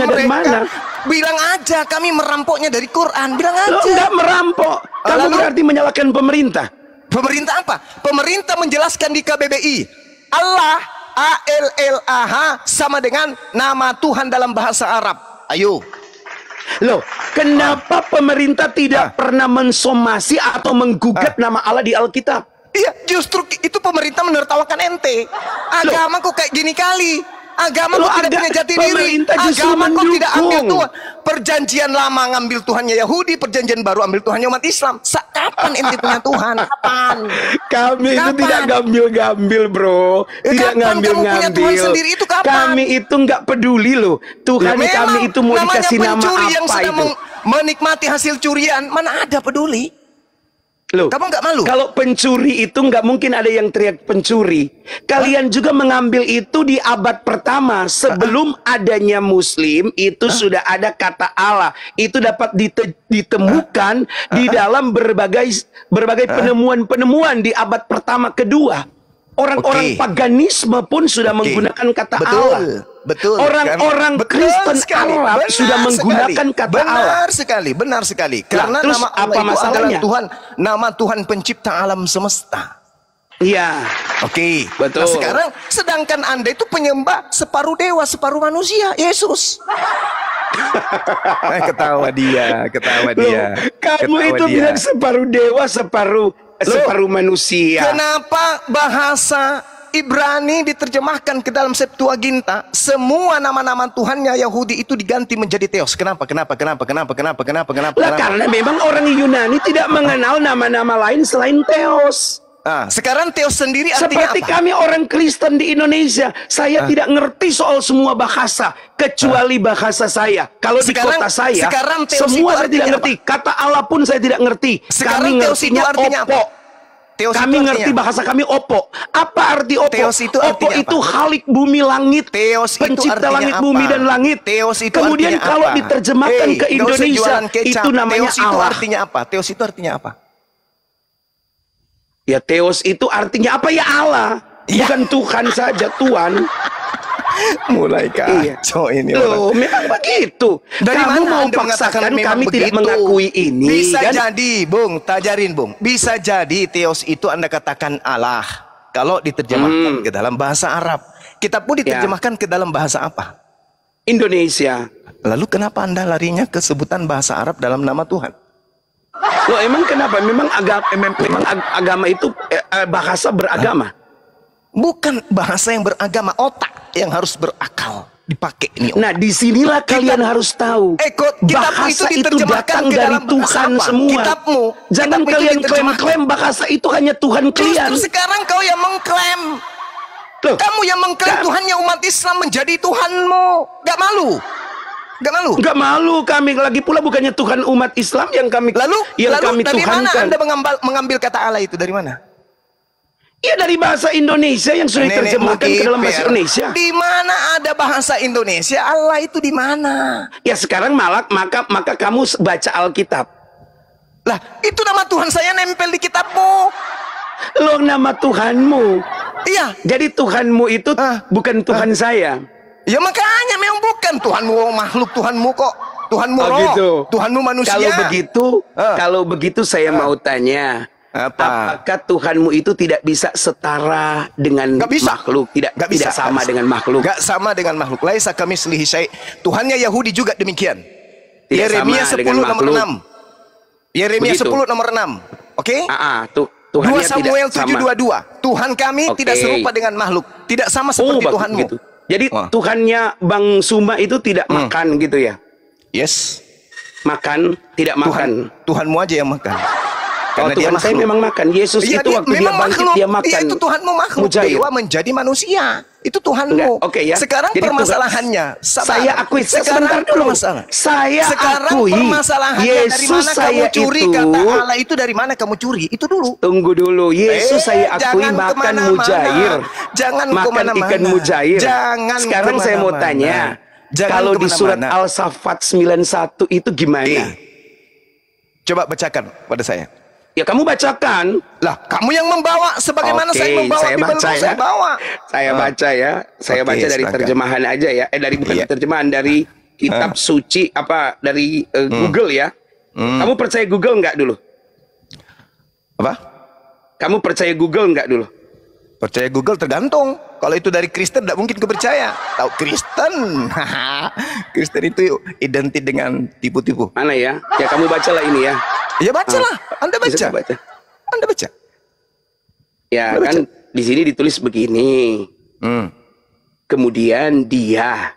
dari mana? Bilang aja kami merampoknya dari Quran. Bilang aja. Lo enggak merampok. Kamu Lalu, berarti menyalahkan pemerintah. Pemerintah apa? Pemerintah menjelaskan di KBBI. Allah A L L A H sama dengan nama Tuhan dalam bahasa Arab. Ayo. Loh, kenapa ah. pemerintah tidak ah. pernah mensomasi atau menggugat ah. nama Allah di Alkitab? Iya, justru itu pemerintah menertawakan ente. Agamaku kayak gini kali. Agama kok tidak punya jati diri. Agama kok tidak ambil Tuhan. Perjanjian lama ngambil Tuhannya Yahudi, perjanjian baru ambil Tuhannya umat Islam. Sa kapan ini punya Tuhan? Kapan? Kami kapan? itu tidak ngambil ngambil. Bro. Eh, tidak ngambil-ngambil. sendiri itu kapan? Kami itu nggak peduli loh. Tuhan ya, kami itu mau dikasih nama apa yang itu? menikmati hasil curian, mana ada peduli? Loh, kamu nggak malu? Kalau pencuri itu nggak mungkin ada yang teriak pencuri. Kalian Hah? juga mengambil itu di abad pertama sebelum Hah? adanya Muslim itu Hah? sudah ada kata Allah. Itu dapat dite ditemukan di dalam berbagai berbagai penemuan-penemuan di abad pertama kedua. Orang-orang okay. paganisme pun sudah okay. menggunakan kata betul, Allah. Betul. Orang-orang kan? Kristen sekali, Arab benar sudah sekali, menggunakan kata benar Allah. Benar sekali, benar sekali. Karena nah, nama nama Allah apa itu masalahnya? adalah Tuhan, nama Tuhan pencipta alam semesta. Iya. Oke. Okay. Betul. Nah, sekarang sedangkan Anda itu penyembah separuh dewa, separuh manusia, Yesus. Eh, ketawa dia, ketawa dia. kamu ketawa itu dia. bilang separuh dewa, separuh separuh manusia. Kenapa bahasa Ibrani diterjemahkan ke dalam Septuaginta, semua nama-nama Tuhannya Yahudi itu diganti menjadi Theos. Kenapa? Kenapa? Kenapa? Kenapa? Kenapa? Kenapa? Kenapa? Lah, kenapa? karena memang orang Yunani tidak mengenal nama-nama lain selain Theos. Ah, sekarang Theos sendiri artinya Seperti apa? kami orang Kristen di Indonesia, saya ah. tidak ngerti soal semua bahasa kecuali ah. bahasa saya. Kalau sekarang, di kota saya, sekarang semua saya tidak ngerti. Kata Allah pun saya tidak ngerti. Sekarang kami Theos itu artinya opo. apa? Teos kami itu ngerti bahasa kami opo. Apa arti opo? Teos itu opo apa? itu halik bumi langit. Teos pencipta langit apa? bumi dan langit. Teos itu Kemudian kalau apa? diterjemahkan hey, ke Indonesia itu namanya Teos itu Allah. artinya apa? Teos itu artinya apa? Ya Teos itu artinya apa ya Allah. Ya. Bukan Tuhan saja Tuhan. Mulai iya. kacau iya. ini Loh, memang begitu. Dari kamu mana mau paksakan kami begitu. tidak mengakui ini? Bisa kan? jadi, Bung. Tajarin, Bung. Bisa jadi teos itu Anda katakan Allah. Kalau diterjemahkan hmm. ke dalam bahasa Arab. Kita pun ya. diterjemahkan ya. ke dalam bahasa apa? Indonesia. Lalu kenapa Anda larinya ke sebutan bahasa Arab dalam nama Tuhan? Loh emang kenapa? Memang agama, memang agama itu eh, eh, bahasa beragama. Bukan bahasa yang beragama, otak yang harus berakal dipakai ini. Nah, disinilah kita, kalian harus tahu. Eko, bahasa itu, itu datang dari Tuhan apa? semua. Kitabmu. Jangan kitab kalian klaim-klaim bahasa itu hanya Tuhan kalian. Justru sekarang kau yang mengklaim. Loh, Kamu yang mengklaim Tuhannya umat Islam menjadi Tuhanmu. Gak malu. Gak malu. Gak malu kami lagi pula bukannya Tuhan umat Islam yang kami lalu yang lalu kami dari Tuhankan. mana Anda mengambil kata Allah itu dari mana? Iya dari bahasa Indonesia yang sudah diterjemahkan ke dalam bahasa Indonesia. Di mana ada bahasa Indonesia? Allah itu di mana? Ya sekarang malak maka maka kamu baca Alkitab. Lah, itu nama Tuhan saya nempel di kitabmu. Lo nama Tuhanmu. Iya. Jadi Tuhanmu itu ah. bukan Tuhan ah. saya. Ya makanya memang bukan Tuhanmu makhluk Tuhanmu kok. Tuhanmu oh, roh, gitu. Tuhanmu manusia. Kalau begitu, ah. kalau begitu saya ah. mau tanya apa? Apakah Tuhanmu itu tidak bisa setara dengan gak bisa. makhluk? Tidak, gak bisa. tidak sama gak dengan makhluk. Gak sama dengan makhluk. Laisa kami syai. Tuhannya Yahudi juga demikian. Tidak Yeremia 10 nomor 6. Yeremia Begitu. 10 nomor 6. Oke? Okay? Uh -huh. Dua 2 Samuel 722. Tuhan kami okay. tidak serupa dengan makhluk. Tidak sama oh, seperti oh, Tuhanmu. Gitu. Jadi Wah. Tuhannya Bang Suma itu tidak hmm. makan gitu ya. Yes. Makan, tidak Tuhan, makan. Tuhanmu aja yang makan. Karena oh, dia Tuhan saya memang makan. Yesus ya, itu dia, waktu dia bangkit makhluk. dia makan. Dia itu Tuhanmu makhluk Mujair. dewa menjadi manusia. Itu Tuhanmu. Oke okay, ya. Sekarang Jadi, permasalahannya sabar. saya akui sekarang dulu masalah. Saya sekarang akui permasalahannya Yesus dari mana saya kamu curi itu, kata Allah itu dari mana kamu curi? Itu dulu. Tunggu dulu. Yesus eh, saya akui makan mujair. Jangan makan ikan mujair. Jangan Sekarang saya mau tanya. Jangan kalau di surat Al-Safat 91 itu gimana? Eh, coba bacakan pada saya. Ya kamu bacakan. Lah, kamu yang membawa sebagaimana okay, saya membawa saya ya. Ah. baca, ya. saya bawa. Saya uh, baca ya. Saya okay, baca dari terjemahan aja ya. Eh dari bukan yeah. terjemahan dari ah. kitab uh. suci apa dari uh, hmm. Google ya. Hmm. Kamu percaya Google nggak dulu? Apa? Kamu percaya Google nggak dulu? Percaya Google tergantung. Kalau itu dari Kristen tidak mungkin kepercaya. Tahu Kristen. Kristen itu identik dengan tipu-tipu. Mana ya? Ya kamu bacalah ini ya. Ya bacalah. lah, Anda baca. baca. Anda baca. Ya Anda kan di sini ditulis begini. Hmm. Kemudian dia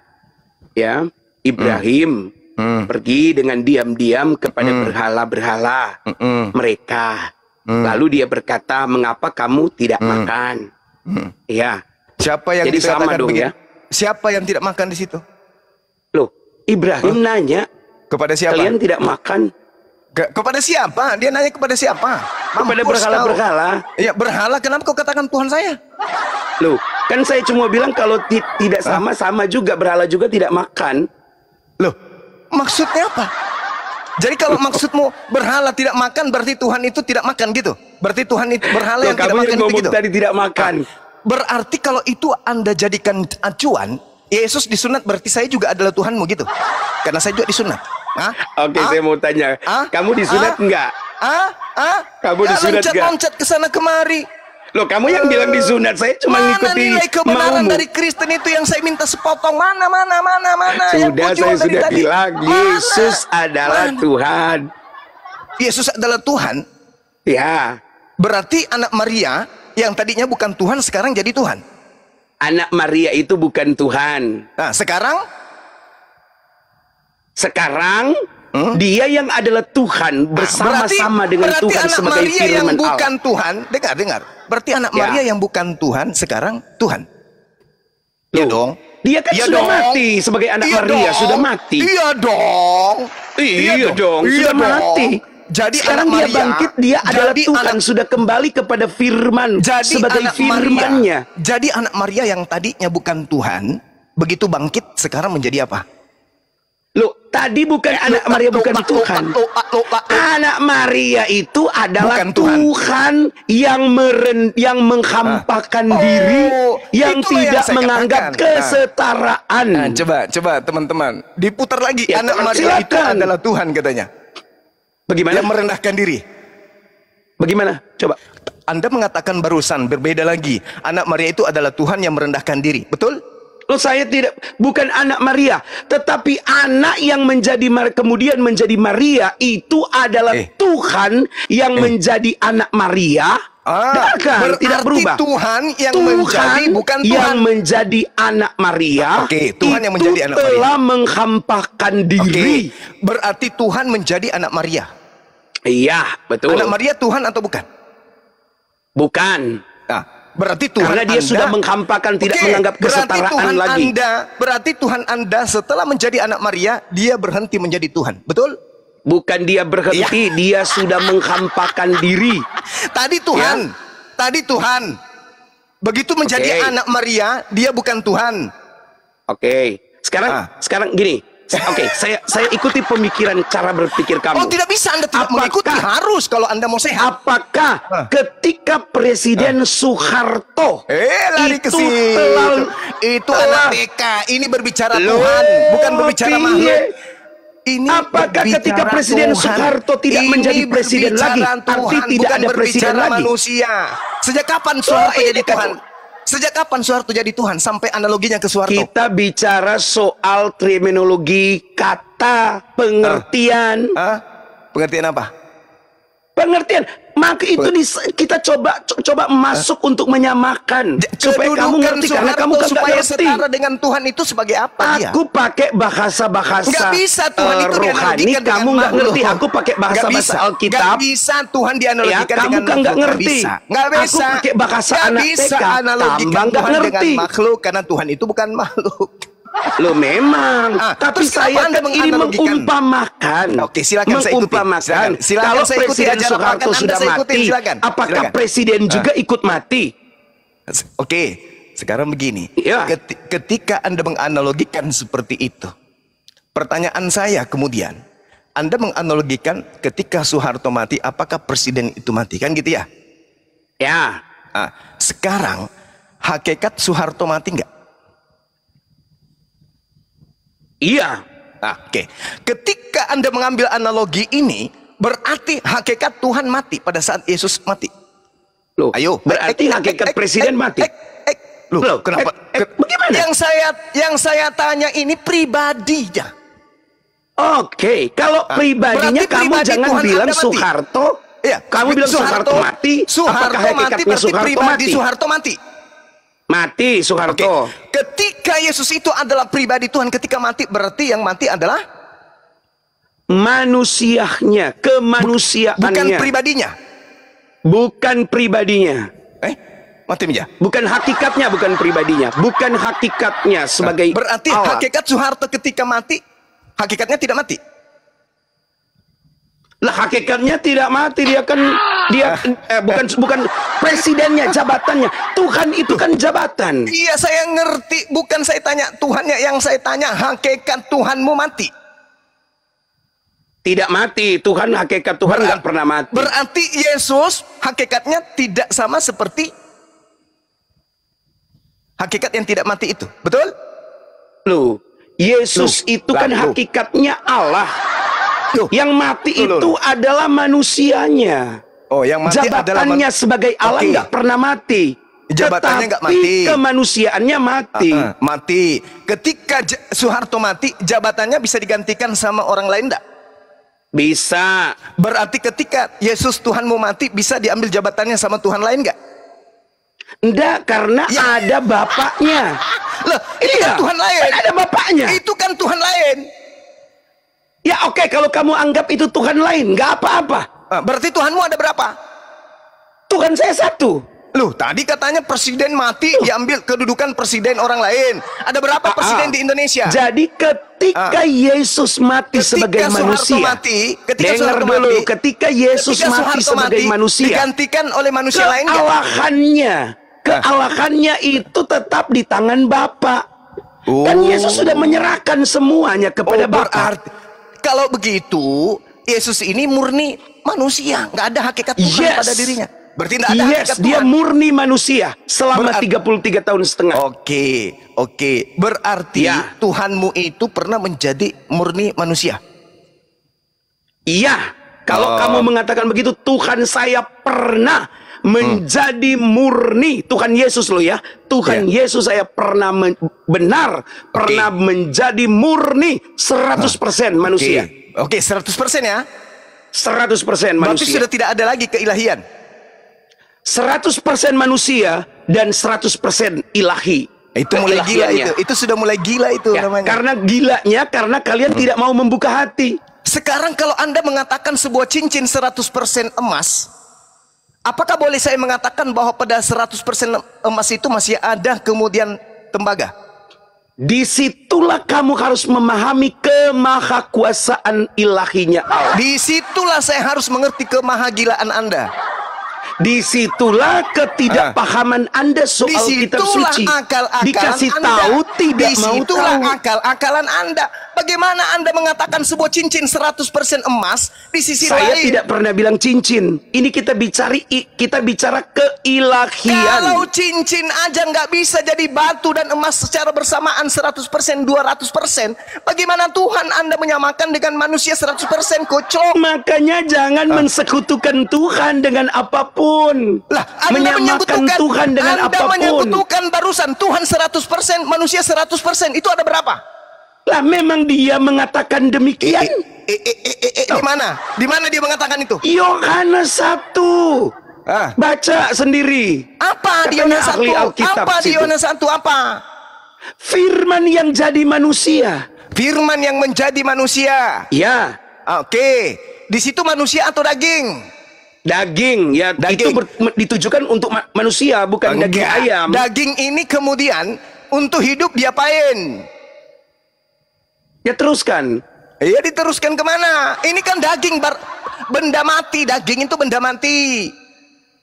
ya Ibrahim hmm. Hmm. pergi dengan diam-diam kepada hmm. berhala-berhala hmm. mereka. Hmm. Lalu dia berkata, "Mengapa kamu tidak hmm. makan?" Hmm. Ya. Siapa yang Jadi sama dong begini? ya. Siapa yang tidak makan di situ? Loh, Ibrahim huh? nanya kepada siapa? Kalian tidak makan ke, kepada siapa? Dia nanya kepada siapa? Kepada berhala-berhala. Iya, berhala. Kenapa kau katakan Tuhan saya? Loh, kan saya cuma bilang kalau ti tidak sama, sama juga. Berhala juga tidak makan. Loh, maksudnya apa? Jadi kalau maksudmu berhala tidak makan, berarti Tuhan itu tidak makan gitu? Berarti Tuhan itu berhala Loh, yang tidak makan itu gitu? tadi tidak makan. Berarti kalau itu Anda jadikan acuan, Yesus disunat berarti saya juga adalah Tuhanmu gitu. Karena saya juga disunat. Hah? Oke, ah? saya mau tanya. Ah? Kamu disunat ah? enggak? Ah? Ah? Kamu ya, disunat loncat, enggak? Loncat ke sana kemari. Loh, kamu yang uh, bilang disunat, saya cuma ngikuti nilai kebenaran maumu. dari Kristen itu yang saya minta sepotong? Mana, mana, mana, mana? Sudah, saya sudah tadi. bilang, Yesus adalah mana? Tuhan. Yesus adalah Tuhan? Ya. Berarti anak Maria yang tadinya bukan Tuhan, sekarang jadi Tuhan? Anak Maria itu bukan Tuhan. Nah, sekarang? Sekarang hmm? dia yang adalah Tuhan nah, bersama-sama dengan berarti Tuhan anak sebagai Maria firman yang bukan Allah. Tuhan, dengar dengar. Berarti anak ya. Maria yang bukan Tuhan sekarang Tuhan. Iya ya dong. Dia kan ya sudah dong. mati sebagai anak ya Maria, dong. sudah mati. Iya dong. Iya, iya dong, Ya sudah dong. mati. Jadi sekarang dia Maria, bangkit, dia adalah Tuhan anak, sudah kembali kepada firman jadi sebagai anak firmannya. jadi anak Maria yang tadinya bukan Tuhan, begitu bangkit sekarang menjadi apa? Lo tadi bukan eh, anak Maria bukan Tuhan. Anak Maria itu adalah bukan Tuhan. Tuhan yang meren, yang menghampakan ah. diri oh, yang tidak yang menganggap katakan. Nah. kesetaraan. Nah, coba coba teman-teman, diputar lagi ya, anak Maria silakan. itu adalah Tuhan katanya. Bagaimana? Yang merendahkan diri. Bagaimana? Coba. Anda mengatakan barusan berbeda lagi. Anak Maria itu adalah Tuhan yang merendahkan diri. Betul? Loh saya tidak bukan anak Maria, tetapi anak yang menjadi kemudian menjadi Maria itu adalah eh. Tuhan yang eh. menjadi anak Maria. Ah, kan? tidak berubah. Tuhan yang Tuhan menjadi bukan Tuhan yang menjadi anak Maria. Oke, okay, Tuhan yang menjadi anak Maria. telah menghampakan diri. Okay. Berarti Tuhan menjadi anak Maria. Iya, betul. Anak Maria Tuhan atau bukan? Bukan. Berarti Tuhan Karena dia anda, sudah menghampakan tidak okay, menganggap kesetaraan Tuhan lagi. Anda, berarti Tuhan Anda setelah menjadi anak Maria, dia berhenti menjadi Tuhan. Betul? Bukan dia berhenti, ya. dia sudah menghampakan diri. Tadi Tuhan, ya? tadi Tuhan. Begitu menjadi okay. anak Maria, dia bukan Tuhan. Oke. Okay. Sekarang ah. sekarang gini, Oke, okay, saya saya ikuti pemikiran cara berpikir kamu. Oh, tidak bisa Anda tidak apakah, mengikuti harus kalau Anda mau sehat. Apakah huh? ketika Presiden huh? Soeharto eh, lari itu kesini. itu telah, TK, ini berbicara Loh, Tuhan, bukan berbicara makhluk. Iya. Ini apakah ketika Presiden Tuhan, Soeharto tidak menjadi presiden lagi, Tuhan, arti tidak ada presiden manusia. lagi? Sejak kapan Soeharto jadi kan Tuhan? Sejak kapan Soeharto jadi Tuhan? Sampai analoginya ke Soeharto. Kita bicara soal terminologi kata pengertian. Uh, uh, Pengertian apa? Pengertian maka itu di, kita coba coba masuk uh, untuk menyamakan supaya kamu kan ngerti karena kamu kan supaya ngerti. setara dengan Tuhan itu sebagai apa Aku dia? pakai bahasa-bahasa Gak bisa Tuhan uh, itu rohani kamu nggak ngerti. Aku pakai bahasa-bahasa Alkitab. Gak bisa Tuhan dianalogikan ya, dengan kamu kan nggak ngerti. Nggak bisa. Aku pakai bahasa gak Tambah nggak ngerti. makhluk karena Tuhan itu bukan makhluk. Lo memang. Ah, tapi saya anda kan ini mengumpamakan. Oke, silakan mengumpamakan. saya ikuti. Silakan. silakan kalau saya ikuti Presiden Soeharto sudah mati, silakan. apakah silakan. Presiden ah. juga ikut mati? Oke, sekarang begini. Ya. Ketika Anda menganalogikan seperti itu, pertanyaan saya kemudian, Anda menganalogikan ketika Soeharto mati, apakah Presiden itu mati? Kan gitu ya? Ya. Nah, sekarang, hakikat Soeharto mati nggak? Iya. Nah, Oke. Okay. Ketika Anda mengambil analogi ini, berarti hakikat Tuhan mati pada saat Yesus mati. Loh, ayo. Berarti ek, hakikat ek, presiden ek, mati. Ek, ek, Loh, Loh, kenapa? Ek, ek, bagaimana? Yang saya yang saya tanya ini ah, pribadinya. Oke, okay. kalau nah, pribadinya kamu pribadi jangan Tuhan bilang Soeharto. Ya, kamu bilang Soeharto, Soeharto mati. Soeharto mati berarti Soeharto pribadi mati? Soeharto mati. Mati Soeharto. Okay. Ketika Yesus itu adalah pribadi Tuhan, ketika mati berarti yang mati adalah manusianya, kemanusiaannya. Bukan pribadinya. Bukan pribadinya. Eh, mati aja. Bukan hakikatnya, bukan pribadinya. Bukan hakikatnya sebagai Berarti Allah. hakikat Soeharto ketika mati, hakikatnya tidak mati. Lah hakikatnya tidak mati dia kan dia eh, bukan bukan presidennya jabatannya. Tuhan itu kan jabatan. Iya saya ngerti, bukan saya tanya Tuhannya yang saya tanya hakikat Tuhanmu mati. Tidak mati, Tuhan hakikat Tuhan nggak pernah mati. Berarti Yesus hakikatnya tidak sama seperti hakikat yang tidak mati itu, betul? Lu Yesus Loh, itu kan lu. hakikatnya Allah. Tuh. Yang mati Tuh, itu lho. adalah manusianya. Oh, yang mati Jabatannya adalah sebagai Allah okay. nggak pernah mati. Jabatannya nggak mati. kemanusiaannya mati. Uh, ah, -huh. Ah, mati. Ketika J Soeharto mati, jabatannya bisa digantikan sama orang lain enggak? Bisa. Berarti ketika Yesus Tuhanmu mati, bisa diambil jabatannya sama Tuhan lain nggak? Enggak, karena ya. ada bapaknya. Loh, itu kan iya, kan Tuhan lain. Kan ada bapaknya. Itu kan Tuhan lain. Ya oke okay, kalau kamu anggap itu Tuhan lain, nggak apa-apa. Eh, berarti Tuhanmu ada berapa? Tuhan saya satu. Loh, tadi katanya presiden mati Loh. diambil kedudukan presiden orang lain. Ada berapa presiden ah, ah, ah. presiden di Indonesia? Jadi ketika Yesus mati ketika sebagai Soeharto manusia. Mati, ketika dengar Soeharto dulu, mati, ketika Yesus ketika mati Soeharto sebagai mati, manusia. Digantikan oleh manusia lain Kealahannya, kealahannya itu tetap di tangan Bapak. Kan oh. Kan Yesus sudah menyerahkan semuanya kepada oh, Bapa kalau begitu Yesus ini murni manusia, nggak ada hakikat Tuhan yes. pada dirinya. Berarti ada yes, Dia murni manusia selama Berarti, 33 tahun setengah. Oke, okay, oke. Okay. Berarti ya. Tuhanmu itu pernah menjadi murni manusia. Iya. Kalau oh. kamu mengatakan begitu, Tuhan saya pernah menjadi murni Tuhan Yesus loh ya Tuhan yeah. Yesus saya pernah men benar okay. pernah menjadi murni 100% persen manusia oke okay. okay, 100% ya 100% manusia berarti sudah tidak ada lagi keilahian 100% manusia dan 100% ilahi itu mulai gila itu itu sudah mulai gila itu ya, namanya karena gilanya karena kalian hmm. tidak mau membuka hati sekarang kalau Anda mengatakan sebuah cincin 100% emas Apakah boleh saya mengatakan bahwa pada 100% emas itu masih ada kemudian tembaga? Disitulah kamu harus memahami kemahakuasaan ilahinya Disitulah saya harus mengerti kemahagilaan Anda. Disitulah ketidakpahaman ah. Anda soal disitulah kitab suci. Akal -akalan Dikasih anda. tahu tidak disitulah mau tahu. akal-akalan Anda. Bagaimana Anda mengatakan sebuah cincin 100% emas di sisi Saya lain? Saya tidak pernah bilang cincin. Ini kita bicara kita bicara keilahian. Kalau cincin aja nggak bisa jadi batu dan emas secara bersamaan 100%, 200%, bagaimana Tuhan Anda menyamakan dengan manusia 100% kocok? Makanya jangan ah. mensekutukan Tuhan dengan apapun apapun. Lah, anda menyamakan Tuhan dengan anda apapun. Anda menyekutukan barusan Tuhan 100%, manusia 100%. Itu ada berapa? Lah memang dia mengatakan demikian. Eh, eh, eh, eh, eh, di mana? Di mana dia mengatakan itu? Yohanes satu, Ah. Baca sendiri. Apa di Yohanes 1? Apa di Yohanes satu Apa? Firman yang jadi manusia. Firman yang menjadi manusia. Ya. Oke. Okay. Di situ manusia atau daging? Daging ya daging. itu ber, ditujukan untuk ma manusia bukan Enggak. daging ayam. Daging ini kemudian untuk hidup diapain? Ya teruskan. Ya diteruskan kemana? Ini kan daging bar benda mati daging itu benda mati.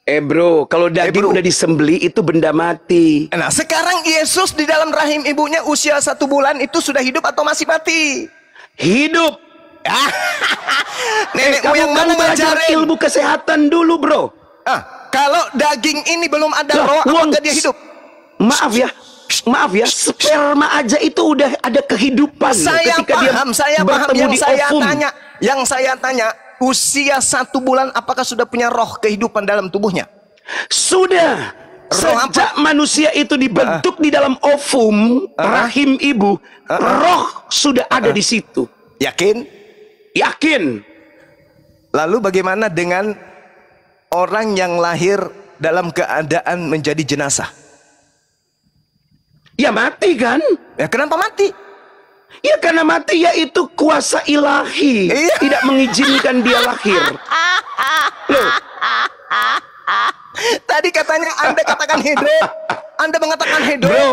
Eh bro, kalau eh, daging eh bro. udah disembeli itu benda mati. Nah sekarang Yesus di dalam rahim ibunya usia satu bulan itu sudah hidup atau masih mati? Hidup. Nenek eh, yang mana ngajarin ilmu kesehatan dulu, Bro? Ah, kalau daging ini belum ada Loh, roh, apakah dia hidup? Maaf ya. Maaf ya, sperma aja itu udah ada kehidupan. Saya ketika paham, dia saya paham yang di saya ofum. tanya. Yang saya tanya, usia satu bulan apakah sudah punya roh kehidupan dalam tubuhnya? Sudah. Roh Sejak apa? manusia itu dibentuk uh, di dalam ovum uh, rahim ibu, uh, roh sudah uh, ada ah. di situ. Yakin? yakin lalu bagaimana dengan orang yang lahir dalam keadaan menjadi jenazah ya mati kan ya kenapa mati Ya karena mati yaitu kuasa ilahi iya. tidak mengizinkan dia lahir. Loh. Tadi katanya Anda katakan hidup. Anda mengatakan hidup. Bro,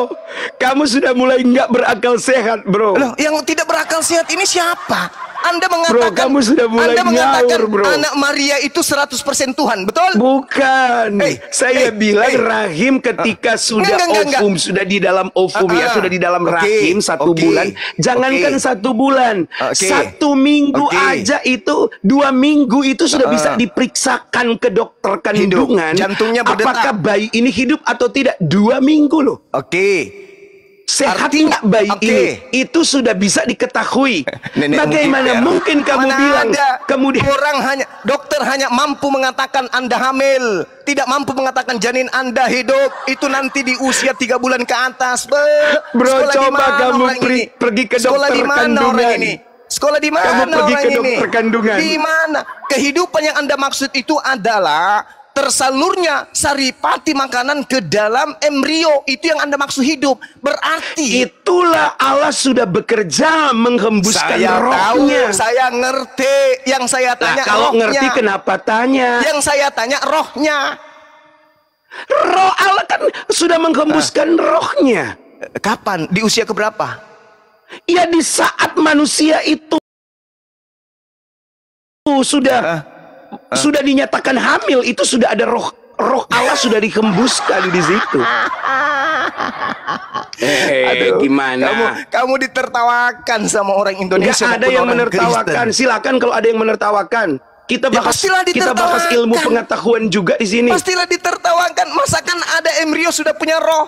kamu sudah mulai nggak berakal sehat, bro. Loh, yang tidak berakal sehat ini siapa? Anda mengatakan bro, kamu sudah mulai Anda mengatakan ngawur, bro. anak Maria itu 100% Tuhan, betul? Bukan. Hey, eh, saya hey, eh, bilang hey. Eh. rahim ketika uh, sudah enggak, enggak, ovum, sudah di dalam ovum uh, uh, ya, ah, ah. sudah di dalam okay, rahim satu okay, bulan. Jangankan okay. satu bulan, okay, satu minggu okay. aja itu dua minggu itu sudah uh, bisa diperiksakan ke dokter kandungan. Hidup. Jantungnya berdetak. Apakah bayi ini hidup atau tidak? Dua minggu loh. Oke. Okay. Sehatnya bayi okay. ini itu sudah bisa diketahui. Nenek Bagaimana mungkin kamu Mana bilang ada kemudian orang hanya dokter hanya mampu mengatakan Anda hamil, tidak mampu mengatakan janin Anda hidup. Itu nanti di usia tiga bulan ke atas. Be, Bro, coba kamu pri, pergi ke sekolah dokter dimana kandungan. Orang ini? Sekolah di mana? Kamu pergi orang ke dokter ini? kandungan. Di mana? Kehidupan yang Anda maksud itu adalah tersalurnya saripati makanan ke dalam embrio itu yang Anda maksud hidup. Berarti itulah Allah sudah bekerja menghembuskan saya rohnya. Tahu, saya ngerti. Yang saya nah, tanya nah, kalau rohnya. ngerti kenapa tanya? Yang saya tanya rohnya. Roh Allah kan sudah menghembuskan nah. rohnya. Kapan? Di usia keberapa? Ya di saat manusia itu sudah uh Eh. sudah dinyatakan hamil itu sudah ada roh roh Allah sudah dihembuskan di situ. Hey, Aduh, gimana? Kamu, kamu ditertawakan sama orang Indonesia. Gak ada yang menertawakan. Kristen. Silakan kalau ada yang menertawakan. Kita ya, bahas, ya kita bahas ilmu pengetahuan juga di sini. Pastilah ditertawakan. Masakan ada embrio sudah punya roh.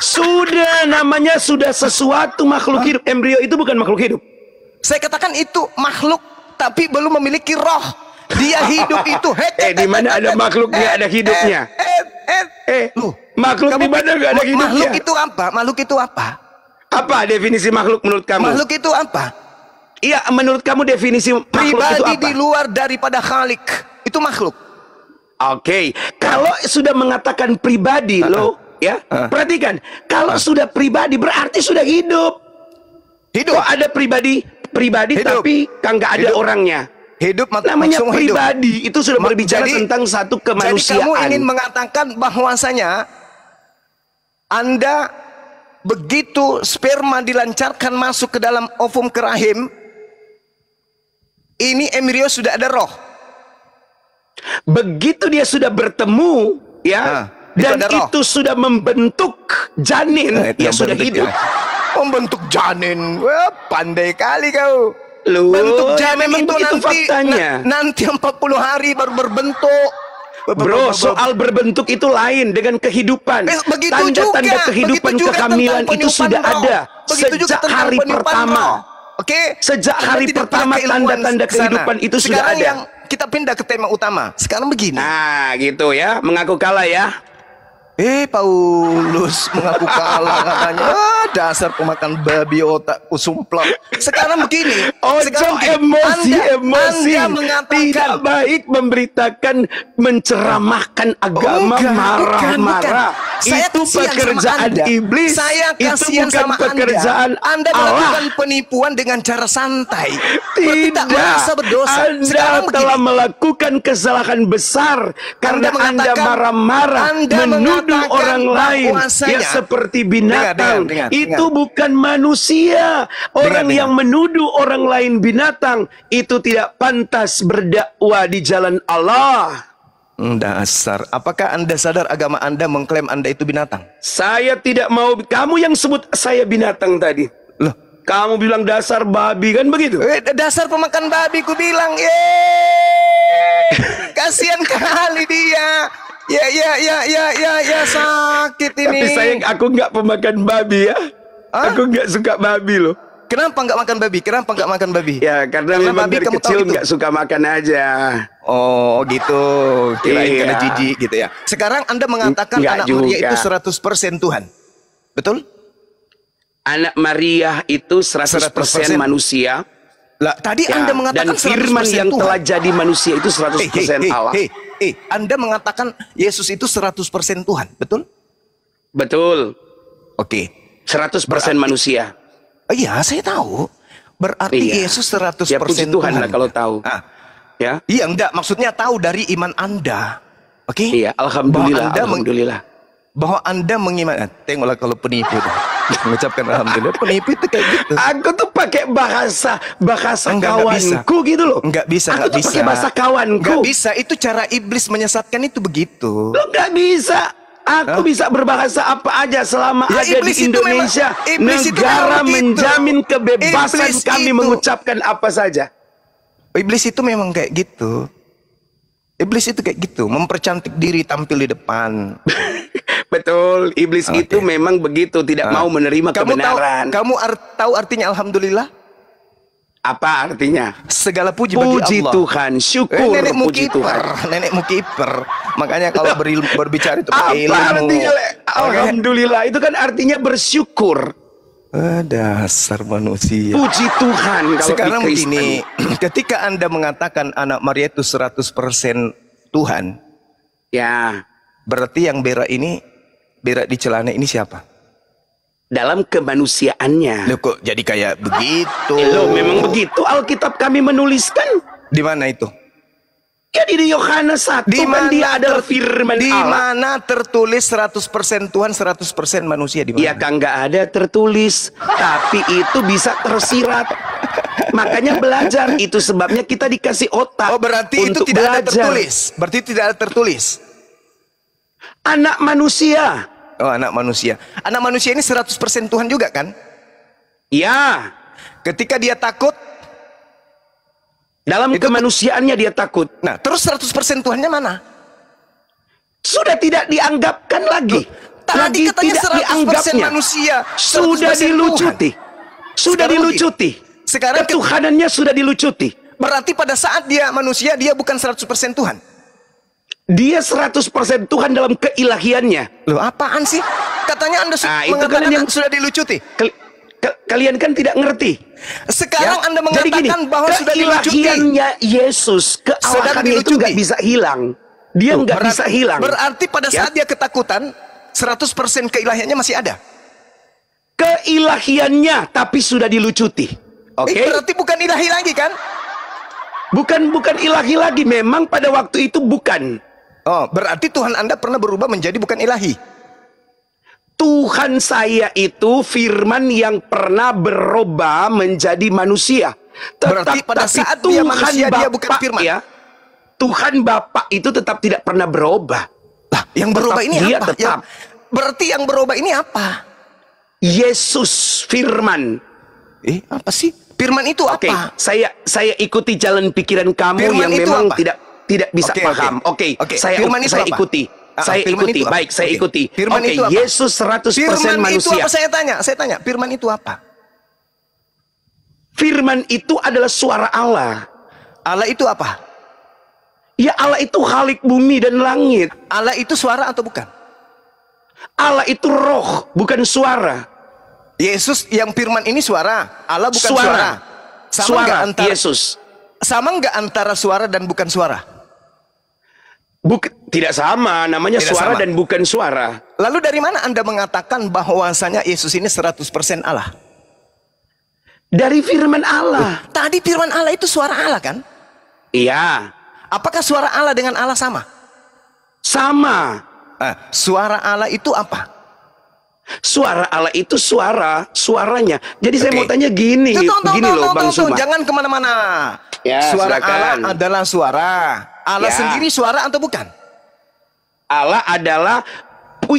Sudah namanya sudah sesuatu makhluk hidup. Embrio itu bukan makhluk hidup. Saya katakan itu makhluk tapi belum memiliki roh. Dia hidup itu Eh, di mana ada makhluk nggak ada hidupnya? Eh, eh, eh, eh, eh makhluk di mana nggak ada hidupnya? Makhluk itu apa? Makhluk itu apa? Apa definisi makhluk menurut kamu? Makhluk itu apa? Iya, menurut kamu definisi Pribadi itu apa? di luar daripada khalik. Itu makhluk. Oke, okay. kalau sudah mengatakan pribadi uh -uh. lo, ah. ya. Uh. Perhatikan, kalau uh. sudah pribadi berarti sudah hidup. Hidup. Kok ada pribadi, pribadi hidup. tapi kan nggak ada hidup. orangnya. Hidup mak namanya pribadi itu sudah berbicara jadi, tentang satu kemanusiaan. Jadi kamu ingin mengatakan bahwasanya Anda begitu sperma dilancarkan masuk ke dalam ovum ke rahim ini embrio sudah ada roh. Begitu dia sudah bertemu ya nah, dan itu, itu sudah membentuk janin nah, ya sudah hidup. Ya. Membentuk janin, Wah, pandai kali kau. Lu, bentuk ya itu, itu nanti, faktanya. Nanti 40 hari baru berbentuk. Bro, soal berbentuk itu lain dengan kehidupan. Eh, tanda-tanda kehidupan begitu juga kehamilan itu sudah bro. ada begitu sejak juga hari pertama. Oke, okay? sejak Karena hari pertama tanda-tanda kehidupan itu Sekarang sudah ada. Yang kita pindah ke tema utama. Sekarang begini. Nah, gitu ya, mengaku kalah ya. Eh Paulus mengaku kalah katanya. Ah, dasar pemakan babi otak usumplak. Sekarang begini. Oh, sekarang emosi, anda, emosi. Anda mengatakan tidak baik memberitakan menceramahkan agama marah-marah. Oh, itu pekerjaan anda. iblis. Saya kasihan itu bukan sama pekerjaan Anda. Anda melakukan Allah. penipuan dengan cara santai. Tidak, tidak merasa berdosa. Anda telah melakukan kesalahan besar karena Anda marah-marah menuduh orang lain ya seperti binatang dengar, dengar, dengar, itu bukan manusia orang yang menuduh orang lain binatang itu tidak pantas berdakwah di jalan Allah hmm, Dasar, apakah Anda sadar agama Anda mengklaim Anda itu binatang? Saya tidak mau, kamu yang sebut saya binatang tadi. Loh, kamu bilang dasar babi kan begitu? Eh, dasar pemakan babi ku bilang, ye. Kasihan kali dia. Ya, ya, ya, ya, ya, ya sakit ini. Tapi sayang, aku nggak pemakan babi ya. Hah? Aku nggak suka babi loh. Kenapa nggak makan babi? Kenapa nggak makan babi? Ya karena, karena memang babi dari kecil gitu. nggak suka makan aja. Oh gitu, kirain iya. karena jijik gitu ya. Sekarang Anda mengatakan nggak anak juga. Maria itu 100% Tuhan. Betul? Anak Maria itu 100%, persen manusia. Lah, tadi ya, Anda mengatakan dan firman yang Tuhan. telah jadi manusia itu 100% hey, hey, hey, Allah. Hey, eh, eh, hey, Anda mengatakan Yesus itu 100% Tuhan, betul? Betul. Oke. Okay. 100% Berarti, manusia. Oh, iya, saya tahu. Berarti iya. Yesus 100% ya, puji Tuhan. Tuhan lah kalau tahu. Ah. Ya. Iya, enggak maksudnya tahu dari iman Anda. Oke? Okay? Iya, alhamdulillah, bahwa anda alhamdulillah. bahwa Anda mengimani. Eh, tengoklah kalau penipu. mengucapkan alhamdulillah penipu itu kayak gitu. Aku pakai bahasa bahasa enggak, kawanku enggak gitu loh. Enggak bisa, aku enggak tuh bisa. pakai bahasa kawanku. Enggak bisa, itu cara iblis menyesatkan itu begitu. Lo enggak bisa. Aku Hah? bisa berbahasa apa aja selama ya, ada di Indonesia. Itu memang, negara menjamin gitu. kebebasan iblis kami itu. mengucapkan apa saja. Iblis itu memang kayak gitu. Iblis itu kayak gitu, mempercantik diri tampil di depan. Betul, iblis okay. itu memang begitu, tidak ah. mau menerima kamu kebenaran. Tahu, kamu ar tahu artinya alhamdulillah? Apa artinya? Segala puji, puji bagi Allah. Tuhan, syukur eh, nenek puji kiper. Tuhan. Nenek kiper. Makanya kalau beri, berbicara itu pakai ilmu. artinya? Alhamdulillah itu kan artinya bersyukur. Ah, dasar manusia. Puji Tuhan kalau Sekarang begini, ketika Anda mengatakan anak Maria itu 100% Tuhan. Ya. Berarti yang berak ini berak di celana ini siapa? Dalam kemanusiaannya. Loh kok jadi kayak begitu? Eh, loh memang begitu Alkitab kami menuliskan. Di mana itu? Ya di Yohanes 1 di kan dia adalah firman di Allah. Di mana tertulis 100% Tuhan, 100% manusia di ya, mana? Ya Kang nggak ada tertulis, tapi itu bisa tersirat. Makanya belajar itu sebabnya kita dikasih otak. Oh berarti untuk itu tidak belajar. ada tertulis. Berarti tidak ada tertulis. Anak manusia Oh, anak manusia. Anak manusia ini 100% Tuhan juga kan? Iya. Ketika dia takut dalam itu kemanusiaannya dia takut. Nah, terus 100% Tuhannya mana? Sudah tidak dianggapkan lagi. Tadi lagi katanya tidak 100% manusia. 100% sudah dilucuti. Tuhan. Sudah Sekarang dilucuti. Sekarang ketuhanannya sudah dilucuti. Berarti pada saat dia manusia dia bukan 100% Tuhan. Dia 100% Tuhan dalam keilahiannya. Loh, apaan sih? Katanya Anda nah, itu kan yang sudah dilucuti. Ke, ke, kalian kan tidak ngerti. Sekarang ya? Anda mengatakan gini, bahwa sudah dilucuti. Keilahiannya Yesus, kealahannya itu nggak bisa hilang. Dia nggak bisa hilang. Berarti pada ya? saat dia ketakutan, 100% keilahiannya masih ada. Keilahiannya tapi sudah dilucuti. Oke. Okay? Eh, berarti bukan ilahi lagi kan? Bukan bukan ilahi lagi, memang pada waktu itu bukan. Oh, berarti Tuhan Anda pernah berubah menjadi bukan ilahi. Tuhan saya itu firman yang pernah berubah menjadi manusia. Tetap berarti pada saat Tuhan dia manusia Bapak, dia bukan firman. Ya, Tuhan Bapak itu tetap tidak pernah berubah. Lah, yang berubah tetap ini dia apa? Tetap. Yang, berarti yang berubah ini apa? Yesus firman. Eh, apa sih? Firman itu apa? Okay, saya saya ikuti jalan pikiran kamu firman yang memang apa? tidak tidak bisa okay, paham. Oke, okay. okay. saya firman itu saya apa? ikuti. Ah, saya ikuti. Itu Baik, saya okay. ikuti. Firman okay. itu apa? Yesus 100% firman manusia. itu apa? Saya tanya, saya tanya, firman itu apa? Firman itu adalah suara Allah. Allah itu apa? Ya Allah itu khalik bumi dan langit. Allah itu suara atau bukan? Allah itu roh, bukan suara. Yesus yang firman ini suara, Allah bukan suara. Suara, suara. antara, Yesus. Sama nggak antara suara dan bukan suara? Buk, tidak sama, namanya tidak suara sama. dan bukan suara. Lalu dari mana Anda mengatakan bahwasanya Yesus ini 100% Allah? Dari firman Allah. tadi firman Allah itu suara Allah kan? Iya. Apakah suara Allah dengan Allah sama? Sama. Eh, suara Allah itu apa? Suara Allah itu suara, suaranya. Jadi okay. saya mau tanya gini, tuh, tuh, gini tuh, loh Bang Suma. Jangan kemana-mana. Ya, suara silakan. Allah adalah suara. Allah ya. sendiri suara atau bukan? Allah adalah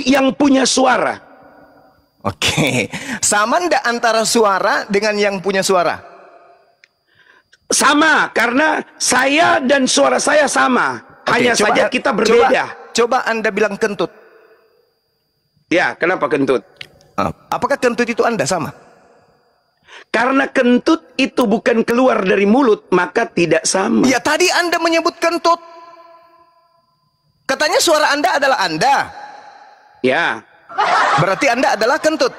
yang punya suara. Oke. Sama ndak antara suara dengan yang punya suara? Sama, karena saya dan suara saya sama. Okay, Hanya coba, saja kita berbeda. Coba, coba Anda bilang kentut. Ya, kenapa kentut? Apakah kentut itu Anda sama? Karena kentut itu bukan keluar dari mulut, maka tidak sama. Ya tadi Anda menyebut kentut. Katanya suara Anda adalah Anda. Ya. Berarti Anda adalah kentut.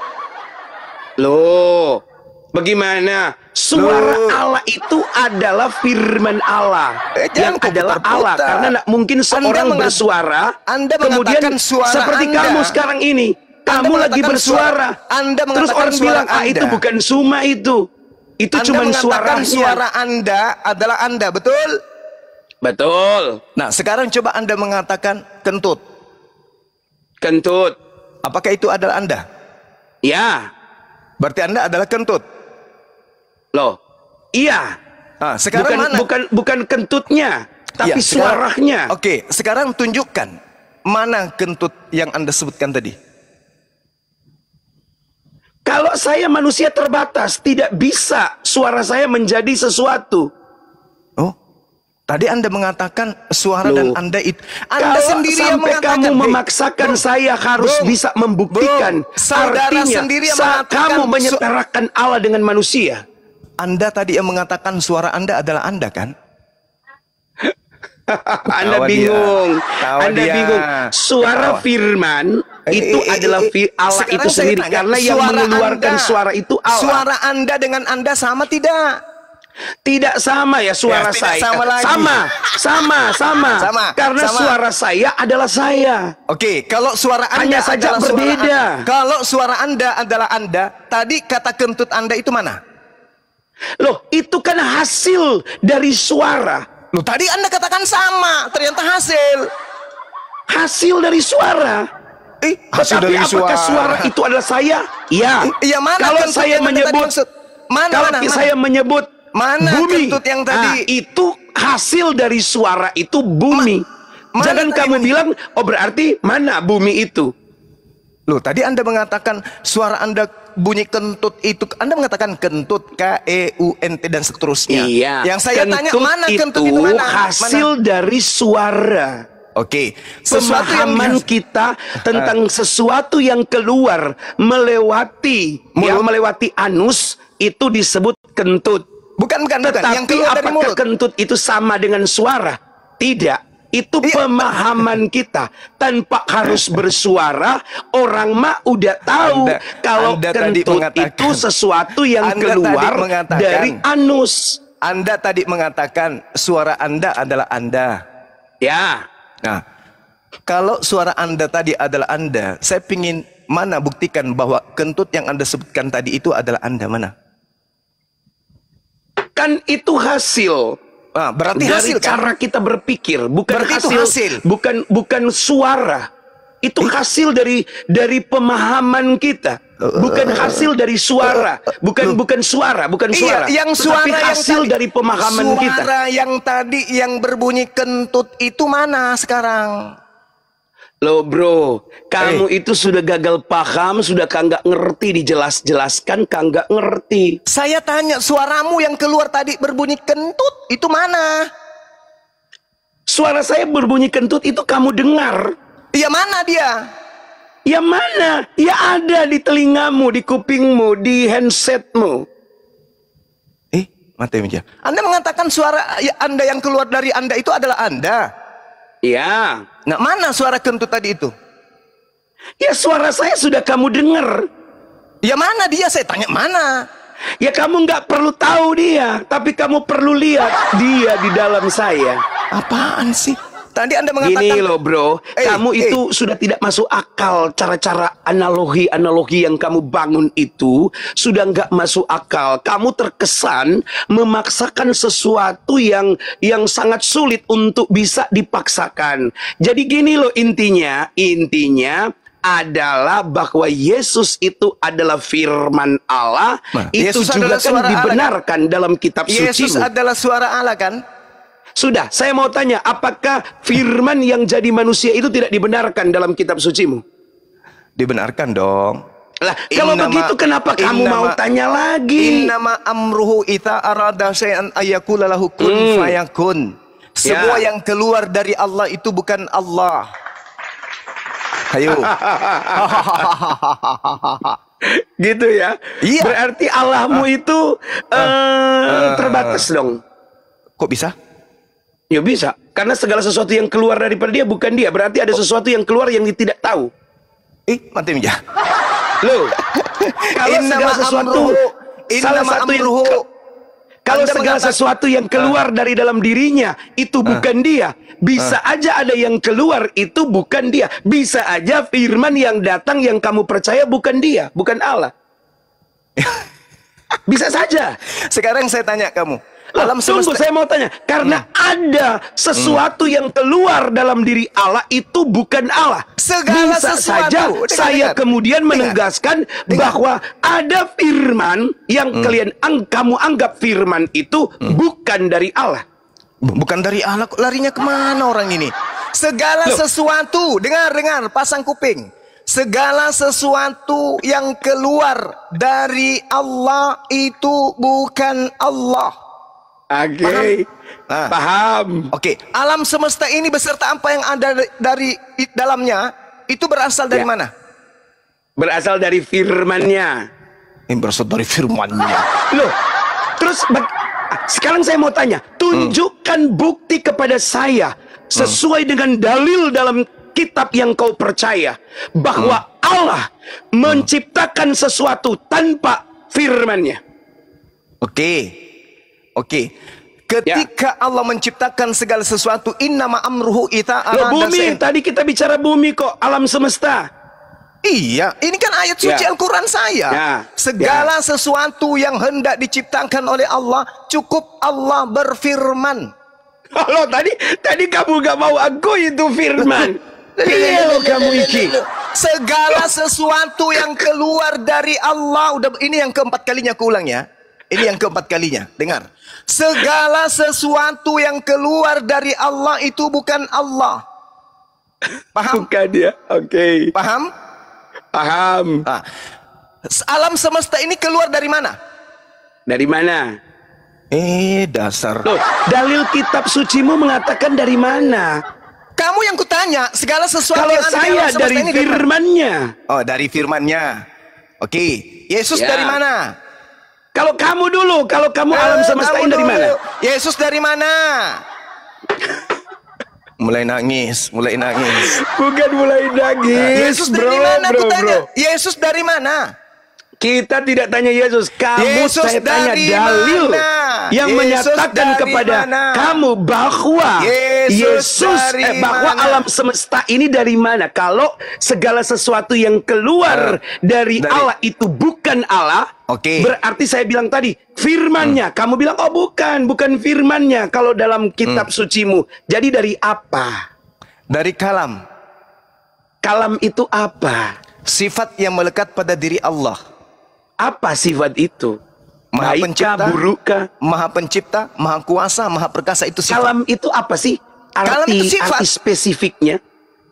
Loh, bagaimana? Suara Loh. Allah itu adalah firman Allah. Eh, yang adalah putar. Allah. Karena mungkin seorang anda bersuara. Anda kemudian suara seperti anda. kamu sekarang ini kamu lagi bersuara. Anda Terus orang bilang, "Ah, itu bukan suma itu." Itu cuma suara suara Anda adalah Anda, betul? Betul. Nah, sekarang coba Anda mengatakan kentut. Kentut. Apakah itu adalah Anda? Ya. Berarti Anda adalah kentut. Loh. Iya. Nah, sekarang bukan, mana? Bukan bukan kentutnya, tapi ya, suaranya. Oke, sekarang tunjukkan mana kentut yang Anda sebutkan tadi? Kalau saya manusia terbatas, tidak bisa suara saya menjadi sesuatu. Oh, tadi Anda mengatakan suara Loh. dan Anda itu. Anda kalau sendiri sampai yang mengatakan, kamu memaksakan bro, saya harus bro, bisa membuktikan. Bro, saudara artinya, sendiri yang saat kamu menyetarakan Allah dengan manusia. Anda tadi yang mengatakan suara Anda adalah Anda kan? Anda Tawa bingung. Anda dia. bingung. Suara Tawa. firman eh, itu e, e, e, adalah Allah itu sendiri tanya, karena yang mengeluarkan anda, suara itu Allah. Suara Anda dengan Anda sama tidak? Tidak sama ya suara ya, saya. Sama, sama, sama, sama, sama. Karena sama. suara saya adalah saya. Oke, kalau suara Anda hanya saja berbeda. Suara kalau suara Anda adalah Anda, tadi kata kentut Anda itu mana? Loh, itu kan hasil dari suara. Loh, tadi Anda katakan sama, ternyata hasil. Hasil dari suara. Eh, hasil Tapi dari apakah suara. suara itu adalah saya? Ya. Iya, mana kalau kentut saya yang menyebut tadi mana, kalau mana, saya mana? menyebut mana bumi kentut yang tadi nah, itu hasil dari suara itu bumi. Ma Jangan kamu bilang oh berarti mana bumi itu? Loh, tadi Anda mengatakan suara Anda bunyi kentut itu. Anda mengatakan kentut K E U N T dan seterusnya. Iya. Yang saya kentut tanya mana itu kentut itu mana? hasil mana? dari suara. Oke, okay. pemahaman yang... kita eh. tentang sesuatu yang keluar melewati ya, Mulut. yang melewati anus itu disebut kentut. Bukan bukan, bukan. Tetapi yang keluar apakah kentut itu sama dengan suara? Tidak. Itu iya. pemahaman kita. Tanpa harus bersuara, orang mah udah tahu anda, kalau anda kentut itu sesuatu yang anda keluar dari anus. Anda tadi mengatakan suara Anda adalah Anda. Ya. Nah, kalau suara Anda tadi adalah Anda, saya pingin mana buktikan bahwa kentut yang Anda sebutkan tadi itu adalah Anda mana? Kan itu hasil Ah, berarti dari hasil kan? cara kita berpikir, bukan berarti hasil, hasil, bukan bukan suara. Itu hasil dari dari pemahaman kita, eh, bukan eh, hasil eh, dari suara, bukan bukan suara, bukan iya, suara. Iya, yang suara Tetapi hasil tadi, dari pemahaman suara kita. Suara yang tadi yang berbunyi kentut itu mana sekarang? Loh bro, kamu hey. itu sudah gagal paham, sudah kagak ngerti dijelas-jelaskan, kagak ngerti. Saya tanya suaramu yang keluar tadi berbunyi kentut, itu mana? Suara saya berbunyi kentut itu kamu dengar. Iya mana dia? Ya mana? Ya ada di telingamu, di kupingmu, di handsetmu. Eh, mati aja. Anda mengatakan suara ya, Anda yang keluar dari Anda itu adalah Anda. Iya. Nah, mana suara kentut tadi itu? Ya suara saya sudah kamu dengar. Ya mana dia? Saya tanya mana? Ya kamu nggak perlu tahu dia, tapi kamu perlu lihat dia di dalam saya. Apaan sih? Tadi Anda mengatakan Gini loh bro, eh, kamu eh. itu sudah tidak masuk akal cara-cara analogi-analogi yang kamu bangun itu sudah nggak masuk akal. Kamu terkesan memaksakan sesuatu yang yang sangat sulit untuk bisa dipaksakan. Jadi gini loh intinya, intinya adalah bahwa Yesus itu adalah firman Allah. Nah, itu Yesus juga kan, kan dibenarkan Allah, kan? dalam kitab suci. Yesus adalah suara Allah kan? Sudah, saya mau tanya, apakah firman yang jadi manusia itu tidak dibenarkan dalam kitab sucimu? Dibenarkan dong. Lah, kalau innama, begitu kenapa innama, kamu mau tanya lagi? Innama amruhu ita arada syai'an ayakula lahu kun hmm. fayakun. Semua ya. yang keluar dari Allah itu bukan Allah. Ayo. gitu ya. Iya. Berarti Allahmu ah. itu uh, uh, terbatas dong. Kok bisa? Ya bisa, karena segala sesuatu yang keluar daripada dia bukan dia, berarti ada sesuatu yang keluar yang dia tidak tahu. Ih, mati ya. Lo, kalau segala sesuatu salah satu yang kalau segala sesuatu yang keluar ah. dari dalam dirinya itu ah. bukan dia, bisa ah. aja ada yang keluar itu bukan dia, bisa aja firman yang datang yang kamu percaya bukan dia, bukan Allah. bisa saja. Sekarang saya tanya kamu, alam semesta. Tunggu saya mau tanya, karena hmm. ada sesuatu hmm. yang keluar dalam diri Allah itu bukan Allah. Segala Bisa sesuatu. saja dengar, saya kemudian menegaskan dengar. bahwa ada firman yang hmm. kalian ang kamu anggap firman itu hmm. bukan dari Allah. Bukan dari Allah, larinya kemana orang ini? Segala Loh. sesuatu, dengar, dengar, pasang kuping. Segala sesuatu yang keluar dari Allah itu bukan Allah. Oke. Okay. Paham? Ah. Paham. Oke, okay. alam semesta ini beserta apa yang ada dari dalamnya itu berasal dari ya. mana? Berasal dari firmannya. Ini berasal dari firmannya. Loh, terus ah, sekarang saya mau tanya, tunjukkan hmm. bukti kepada saya sesuai hmm. dengan dalil dalam kitab yang kau percaya bahwa hmm. Allah menciptakan sesuatu tanpa firmannya. Oke. Okay. Oke. Okay. Ya. Ketika ya. Allah menciptakan segala sesuatu, innama amruhu ita Loh, bumi, tadi kita bicara bumi kok, alam semesta. Iya, ini kan ayat suci ya. Al-Quran saya. Ya. Segala ya. sesuatu yang hendak diciptakan oleh Allah, cukup Allah berfirman. Kalau tadi tadi kamu gak mau aku itu firman. Iya lo kamu iki? Segala sesuatu yang keluar dari Allah, udah ini yang keempat kalinya aku ulang ya. Ini yang keempat kalinya. Dengar. Segala sesuatu yang keluar dari Allah itu bukan Allah. Paham? Bukan dia. Oke. Okay. Paham? Paham. Nah, alam semesta ini keluar dari mana? Dari mana? Eh, dasar. Loh, dalil kitab sucimu mengatakan dari mana? Kamu yang kutanya, segala sesuatu Kalau yang saya dari firmannya. Dari... Oh, dari firmannya. Oke, okay. Yesus ya. dari mana? Kalau kamu dulu, kalau kamu eh, alam semesta ini dari mana? Yesus dari mana? mulai nangis, mulai nangis. Bukan mulai nangis. Yesus dari mana? Bro, tanya. Yesus dari mana? Kita tidak tanya Yesus, kamu Yesus saya tanya dalil yang Yesus menyatakan kepada mana? kamu bahwa Yesus, Yesus eh, bahwa mana? alam semesta ini dari mana? Kalau segala sesuatu yang keluar uh, dari, dari Allah itu bukan Allah, Oke. Okay. Berarti saya bilang tadi firmannya. Hmm. Kamu bilang oh bukan, bukan firmannya. Kalau dalam kitab hmm. sucimu. Jadi dari apa? Dari kalam. Kalam itu apa? Sifat yang melekat pada diri Allah. Apa sifat itu? Maha Baika, pencipta, maha pencipta, maha kuasa, maha perkasa itu sifat. Kalam itu apa sih? Arti, kalam itu sifat. Arti spesifiknya.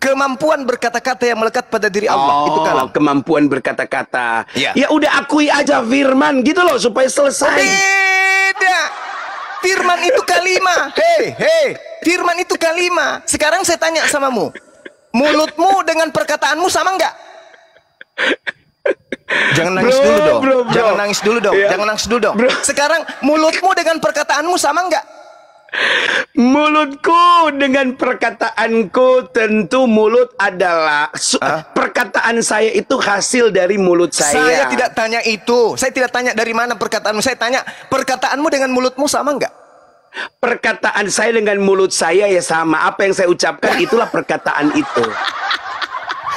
Kemampuan berkata-kata yang melekat pada diri Allah itu oh, kalam. Kemampuan berkata-kata. Ya. ya udah akui aja firman gitu loh supaya selesai. Tidak. Firman itu kalimah. Hei, hei. Firman itu kalimah. Sekarang saya tanya samamu. Mulutmu dengan perkataanmu sama nggak? Jangan nangis bro, dulu dong. Bro, bro. Jangan nangis dulu dong. Yeah. Jangan nangis dulu dong. Bro. Sekarang mulutmu dengan perkataanmu sama enggak? Mulutku dengan perkataanku tentu mulut adalah huh? perkataan saya itu hasil dari mulut saya. Saya tidak tanya itu. Saya tidak tanya dari mana perkataanmu. Saya tanya perkataanmu dengan mulutmu sama enggak? Perkataan saya dengan mulut saya ya sama. Apa yang saya ucapkan itulah perkataan itu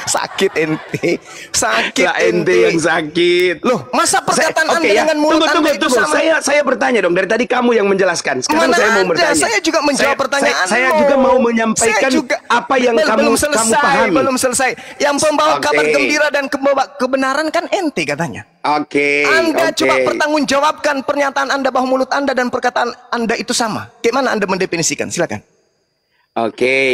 sakit ente sakit lah, ente. yang sakit loh masa perkataan saya, anda okay, ya. dengan mulut tunggu, anda tunggu, itu Sama... saya saya bertanya dong dari tadi kamu yang menjelaskan sekarang Mana saya mau ada, bertanya saya juga menjawab saya, pertanyaan saya, saya juga mau menyampaikan saya juga, apa yang bel, kamu belum selesai, kamu pahami belum selesai yang pembawa okay. kabar gembira dan pembawa kebenaran kan ente katanya Oke. Okay, anda okay. coba pertanggungjawabkan pernyataan Anda bahwa mulut Anda dan perkataan Anda itu sama. Bagaimana Anda mendefinisikan? Silakan. Oke, okay.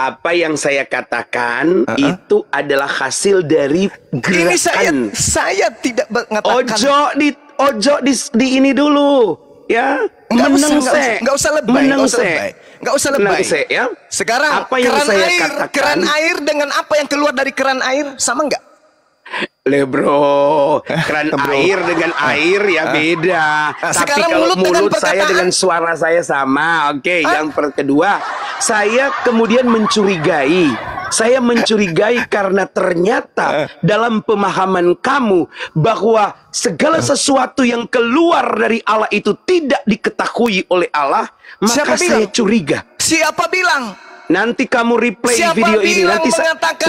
apa yang saya katakan uh -uh. itu adalah hasil dari gerakan. Ini saya saya tidak mengatakan. Ojo di ojo di, di ini dulu, ya. Gak usah, enggak usah, lebay, enggak usah lebay. Gak usah lebay. ya. Sekarang apa yang keran saya air, katakan, keran air dengan apa yang keluar dari keran air sama enggak? bro, keran Bro. air dengan air ya ah. beda. Ah. Sekarang Tapi kalau mulut, mulut dengan saya dengan suara saya sama. Oke, okay. Ah. yang kedua, saya kemudian mencurigai. Saya mencurigai karena ternyata dalam pemahaman kamu bahwa segala sesuatu yang keluar dari Allah itu tidak diketahui oleh Allah, maka Siapa saya bilang? curiga. Siapa bilang? Nanti kamu replay Siapa video ini. Nanti,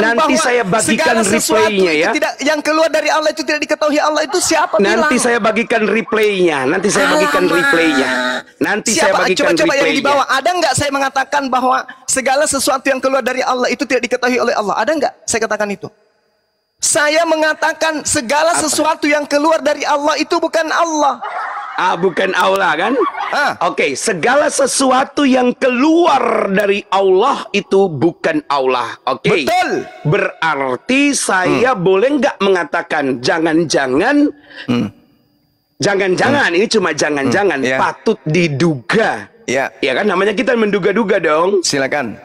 nanti saya bagikan replaynya ya. Tidak, yang keluar dari Allah itu tidak diketahui Allah itu siapa Nanti bilang? saya bagikan replaynya. Nanti saya ah. bagikan replaynya. Nanti siapa? saya bagikan Coba-coba yang bawah. Ada nggak saya mengatakan bahwa segala sesuatu yang keluar dari Allah itu tidak diketahui oleh Allah? Ada nggak saya katakan itu? Saya mengatakan segala Apa? sesuatu yang keluar dari Allah itu bukan Allah. Ah, bukan Allah kan? Ah. Oke, okay, segala sesuatu yang keluar dari Allah itu bukan Allah. Oke. Okay. Betul. Berarti saya hmm. boleh nggak mengatakan jangan-jangan hmm. jangan-jangan hmm. ini cuma jangan-jangan hmm. yeah. patut diduga. Ya. Yeah. Ya kan namanya kita menduga-duga dong. Silakan.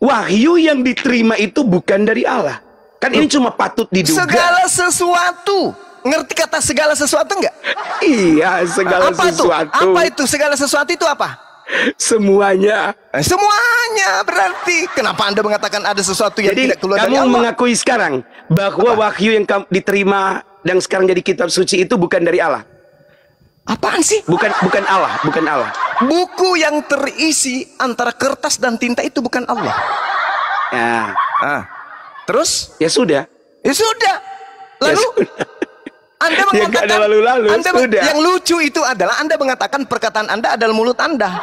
Wahyu yang diterima itu bukan dari Allah. Kan ini hmm. cuma patut diduga. Segala sesuatu ngerti kata segala sesuatu enggak? Iya, segala apa sesuatu. Itu? Apa itu segala sesuatu itu apa? Semuanya. Eh, semuanya berarti kenapa Anda mengatakan ada sesuatu yang jadi, tidak keluar kamu dari Allah? mengakui sekarang bahwa apa? wahyu yang kamu diterima dan sekarang jadi kitab suci itu bukan dari Allah. Apaan sih? Bukan bukan Allah, bukan Allah. Buku yang terisi antara kertas dan tinta itu bukan Allah. Ya. Ah. Terus? Ya sudah. Ya sudah. Ya Lalu ya sudah. Anda ya, mengatakan yang lalu-lalu, anda, sudah. yang lucu itu adalah Anda mengatakan perkataan Anda adalah mulut Anda.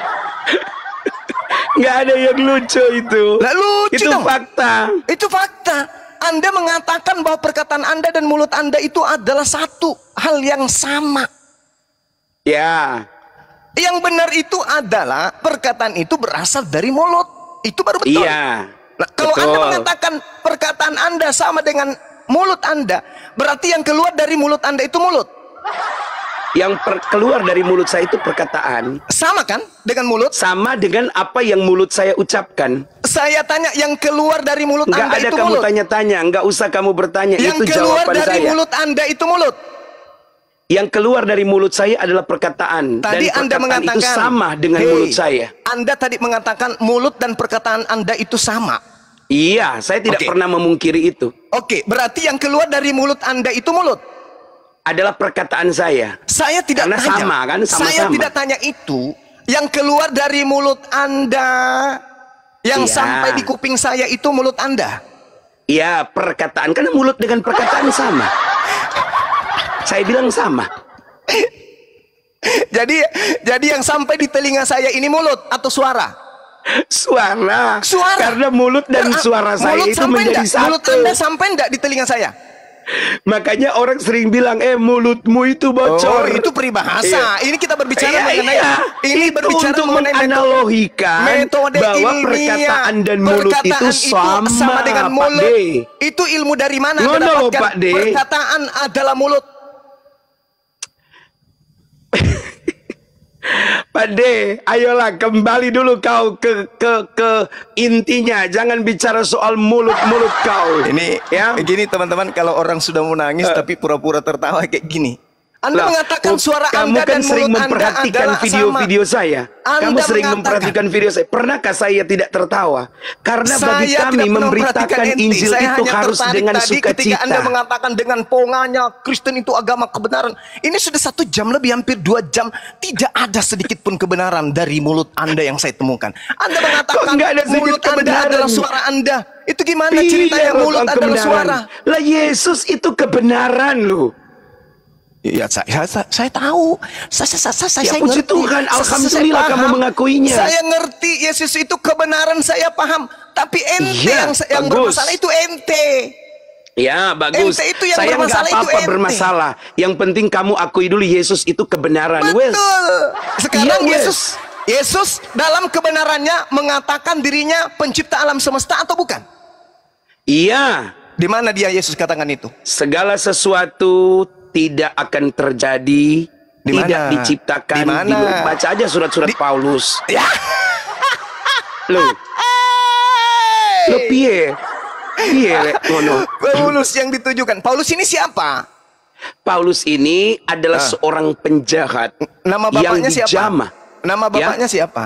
Nggak ada yang lucu itu. Nah, lucu itu dong. fakta. Itu fakta. Anda mengatakan bahwa perkataan Anda dan mulut Anda itu adalah satu hal yang sama. Ya. Yang benar itu adalah perkataan itu berasal dari mulut. Itu baru betul. Iya. Nah, kalau betul. Anda mengatakan perkataan Anda sama dengan mulut Anda, berarti yang keluar dari mulut Anda itu mulut. Yang per, keluar dari mulut saya itu perkataan. Sama kan dengan mulut? Sama dengan apa yang mulut saya ucapkan. Saya tanya yang keluar dari mulut nggak Anda ada kamu tanya-tanya, enggak usah kamu bertanya. Yang itu keluar dari mulut Anda itu mulut. Yang keluar dari mulut saya adalah perkataan. Tadi dan Anda mengatakan itu sama dengan hey, mulut saya. Anda tadi mengatakan mulut dan perkataan Anda itu sama. Iya, saya tidak okay. pernah memungkiri itu. Oke, okay, berarti yang keluar dari mulut Anda itu mulut adalah perkataan saya. Saya tidak Karena tanya. sama kan sama-sama. Saya tidak tanya itu yang keluar dari mulut Anda yang iya. sampai di kuping saya itu mulut Anda. Iya, perkataan karena mulut dengan perkataan sama. Saya bilang sama. jadi jadi yang sampai di telinga saya ini mulut atau suara? suara. Suara. Karena mulut dan nah, suara saya mulut itu menjadi enggak, satu. Mulut Anda sampai enggak di telinga saya? Makanya orang sering bilang, eh mulutmu itu bocor. Oh, itu peribahasa. Iya. Ini kita berbicara iya, mengenai iya. ini itu berbicara untuk mengenai metode bahwa ilmiah. perkataan dan mulut perkataan itu sama, itu sama dengan mulut. Pak D. Itu ilmu dari mana? No, no, Pak D. Perkataan adalah mulut. Pak D, ayolah kembali dulu kau ke ke ke intinya. Jangan bicara soal mulut-mulut kau. Ini ya. Gini teman-teman, kalau orang sudah nangis uh. tapi pura-pura tertawa kayak gini. Anda lah, mengatakan oh, suara kamu Anda kan dan sering memperhatikan video-video saya. Anda kamu sering memperhatikan video saya. Pernahkah saya tidak tertawa? Karena saya bagi kami memberitakan Injil saya itu harus dengan sukacita. Anda mengatakan dengan ponganya Kristen itu agama kebenaran. Ini sudah satu jam lebih hampir dua jam tidak ada sedikit pun kebenaran dari mulut Anda yang saya temukan. Anda mengatakan ada mulut kebenaran. Anda adalah suara Anda. Itu gimana iya, cerita yang mulut Anda adalah suara? Lah Yesus itu kebenaran loh. Ya, ya saya, saya, tahu. Saya saya saya, saya, ya, puji ngerti. Tuhan, alhamdulillah kamu mengakuinya. Saya ngerti Yesus itu kebenaran saya paham, tapi ente iya, yang yang bermasalah itu ente. Ya bagus. Ente itu yang saya nggak apa-apa bermasalah. Yang penting kamu akui dulu Yesus itu kebenaran. Betul. Iya, Sekarang ya, Yesus Yesus dalam kebenarannya mengatakan dirinya pencipta alam semesta atau bukan? Iya. Di mana dia Yesus katakan itu? Segala sesuatu tidak akan terjadi Dimana? tidak diciptakan Dimana? Di, baca aja surat-surat di... Paulus ya lu lu piye piye ngono Paulus yang ditujukan Paulus ini siapa Paulus ini adalah ah. seorang penjahat nama bapaknya yang dijama. siapa nama ya. bapaknya ya? siapa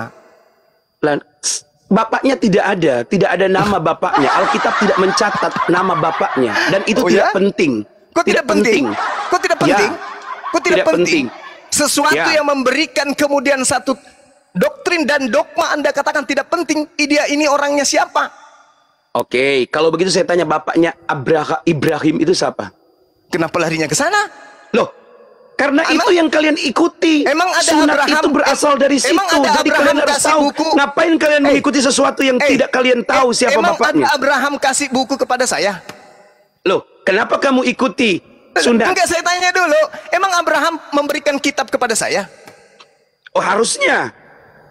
Lan Bapaknya tidak ada, tidak ada nama bapaknya. Alkitab tidak mencatat nama bapaknya dan itu oh, tidak ya? penting. Kok tidak, penting? penting? Kok tidak ya. penting? Ya. Kok tidak, tidak penting? penting? Sesuatu ya. yang memberikan kemudian satu doktrin dan dogma Anda katakan tidak penting, Idea ini orangnya siapa? Oke, kalau begitu saya tanya bapaknya Abraha, Ibrahim itu siapa? Kenapa larinya ke sana? Loh, karena emang, itu yang kalian ikuti. Emang ada Sunat Abraham, itu berasal dari situ. Emang ada Jadi Abraham kalian harus tahu buku. ngapain kalian eh, mengikuti sesuatu yang eh, tidak kalian tahu eh, siapa emang bapaknya. Emang ada Abraham kasih buku kepada saya? Loh, Kenapa kamu ikuti Sunda? Enggak, saya tanya dulu. Emang Abraham memberikan kitab kepada saya? Oh, harusnya.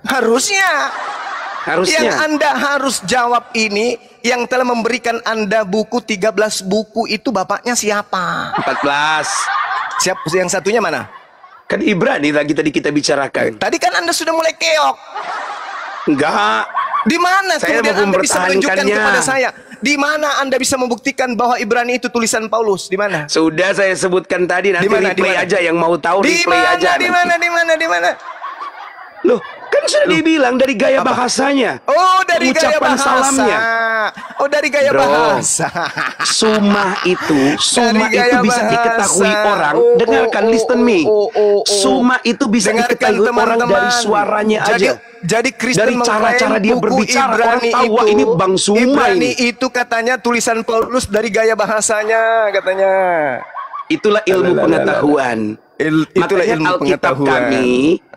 Harusnya. Harusnya. Yang Anda harus jawab ini, yang telah memberikan Anda buku 13 buku itu bapaknya siapa? 14. Siap, yang satunya mana? Kan Ibrani lagi tadi kita bicarakan. Tadi kan Anda sudah mulai keok. Enggak. Di mana saya kemudian Anda bisa menunjukkan kepada saya? Di mana Anda bisa membuktikan bahwa Ibrani itu tulisan Paulus? Di mana? Sudah saya sebutkan tadi nanti dimana, replay dimana? aja yang mau tahu dimana, replay aja. Di mana? Di mana? Di mana? Loh, Kan sudah dibilang dari gaya Apa? bahasanya. Oh, dari gaya bahasa. salamnya. Oh, dari gaya Bro, bahasa. Sumah itu, sumah itu bisa diketahui orang. Oh, oh, Dengarkan, oh, listen oh, me. Oh, oh, oh, oh. Sumah itu bisa Dengarkan diketahui teman -teman. orang dari suaranya jadi, aja. Jadi Kristen dari cara-cara dia berbicara Ibrani orang tahu itu, ini Bang Sumah ini. itu katanya tulisan Paulus dari gaya bahasanya katanya. Itulah ilmu Lala, pengetahuan. Lala. Il, itulah Makanya ilmu Alkitab pengetahuan. kami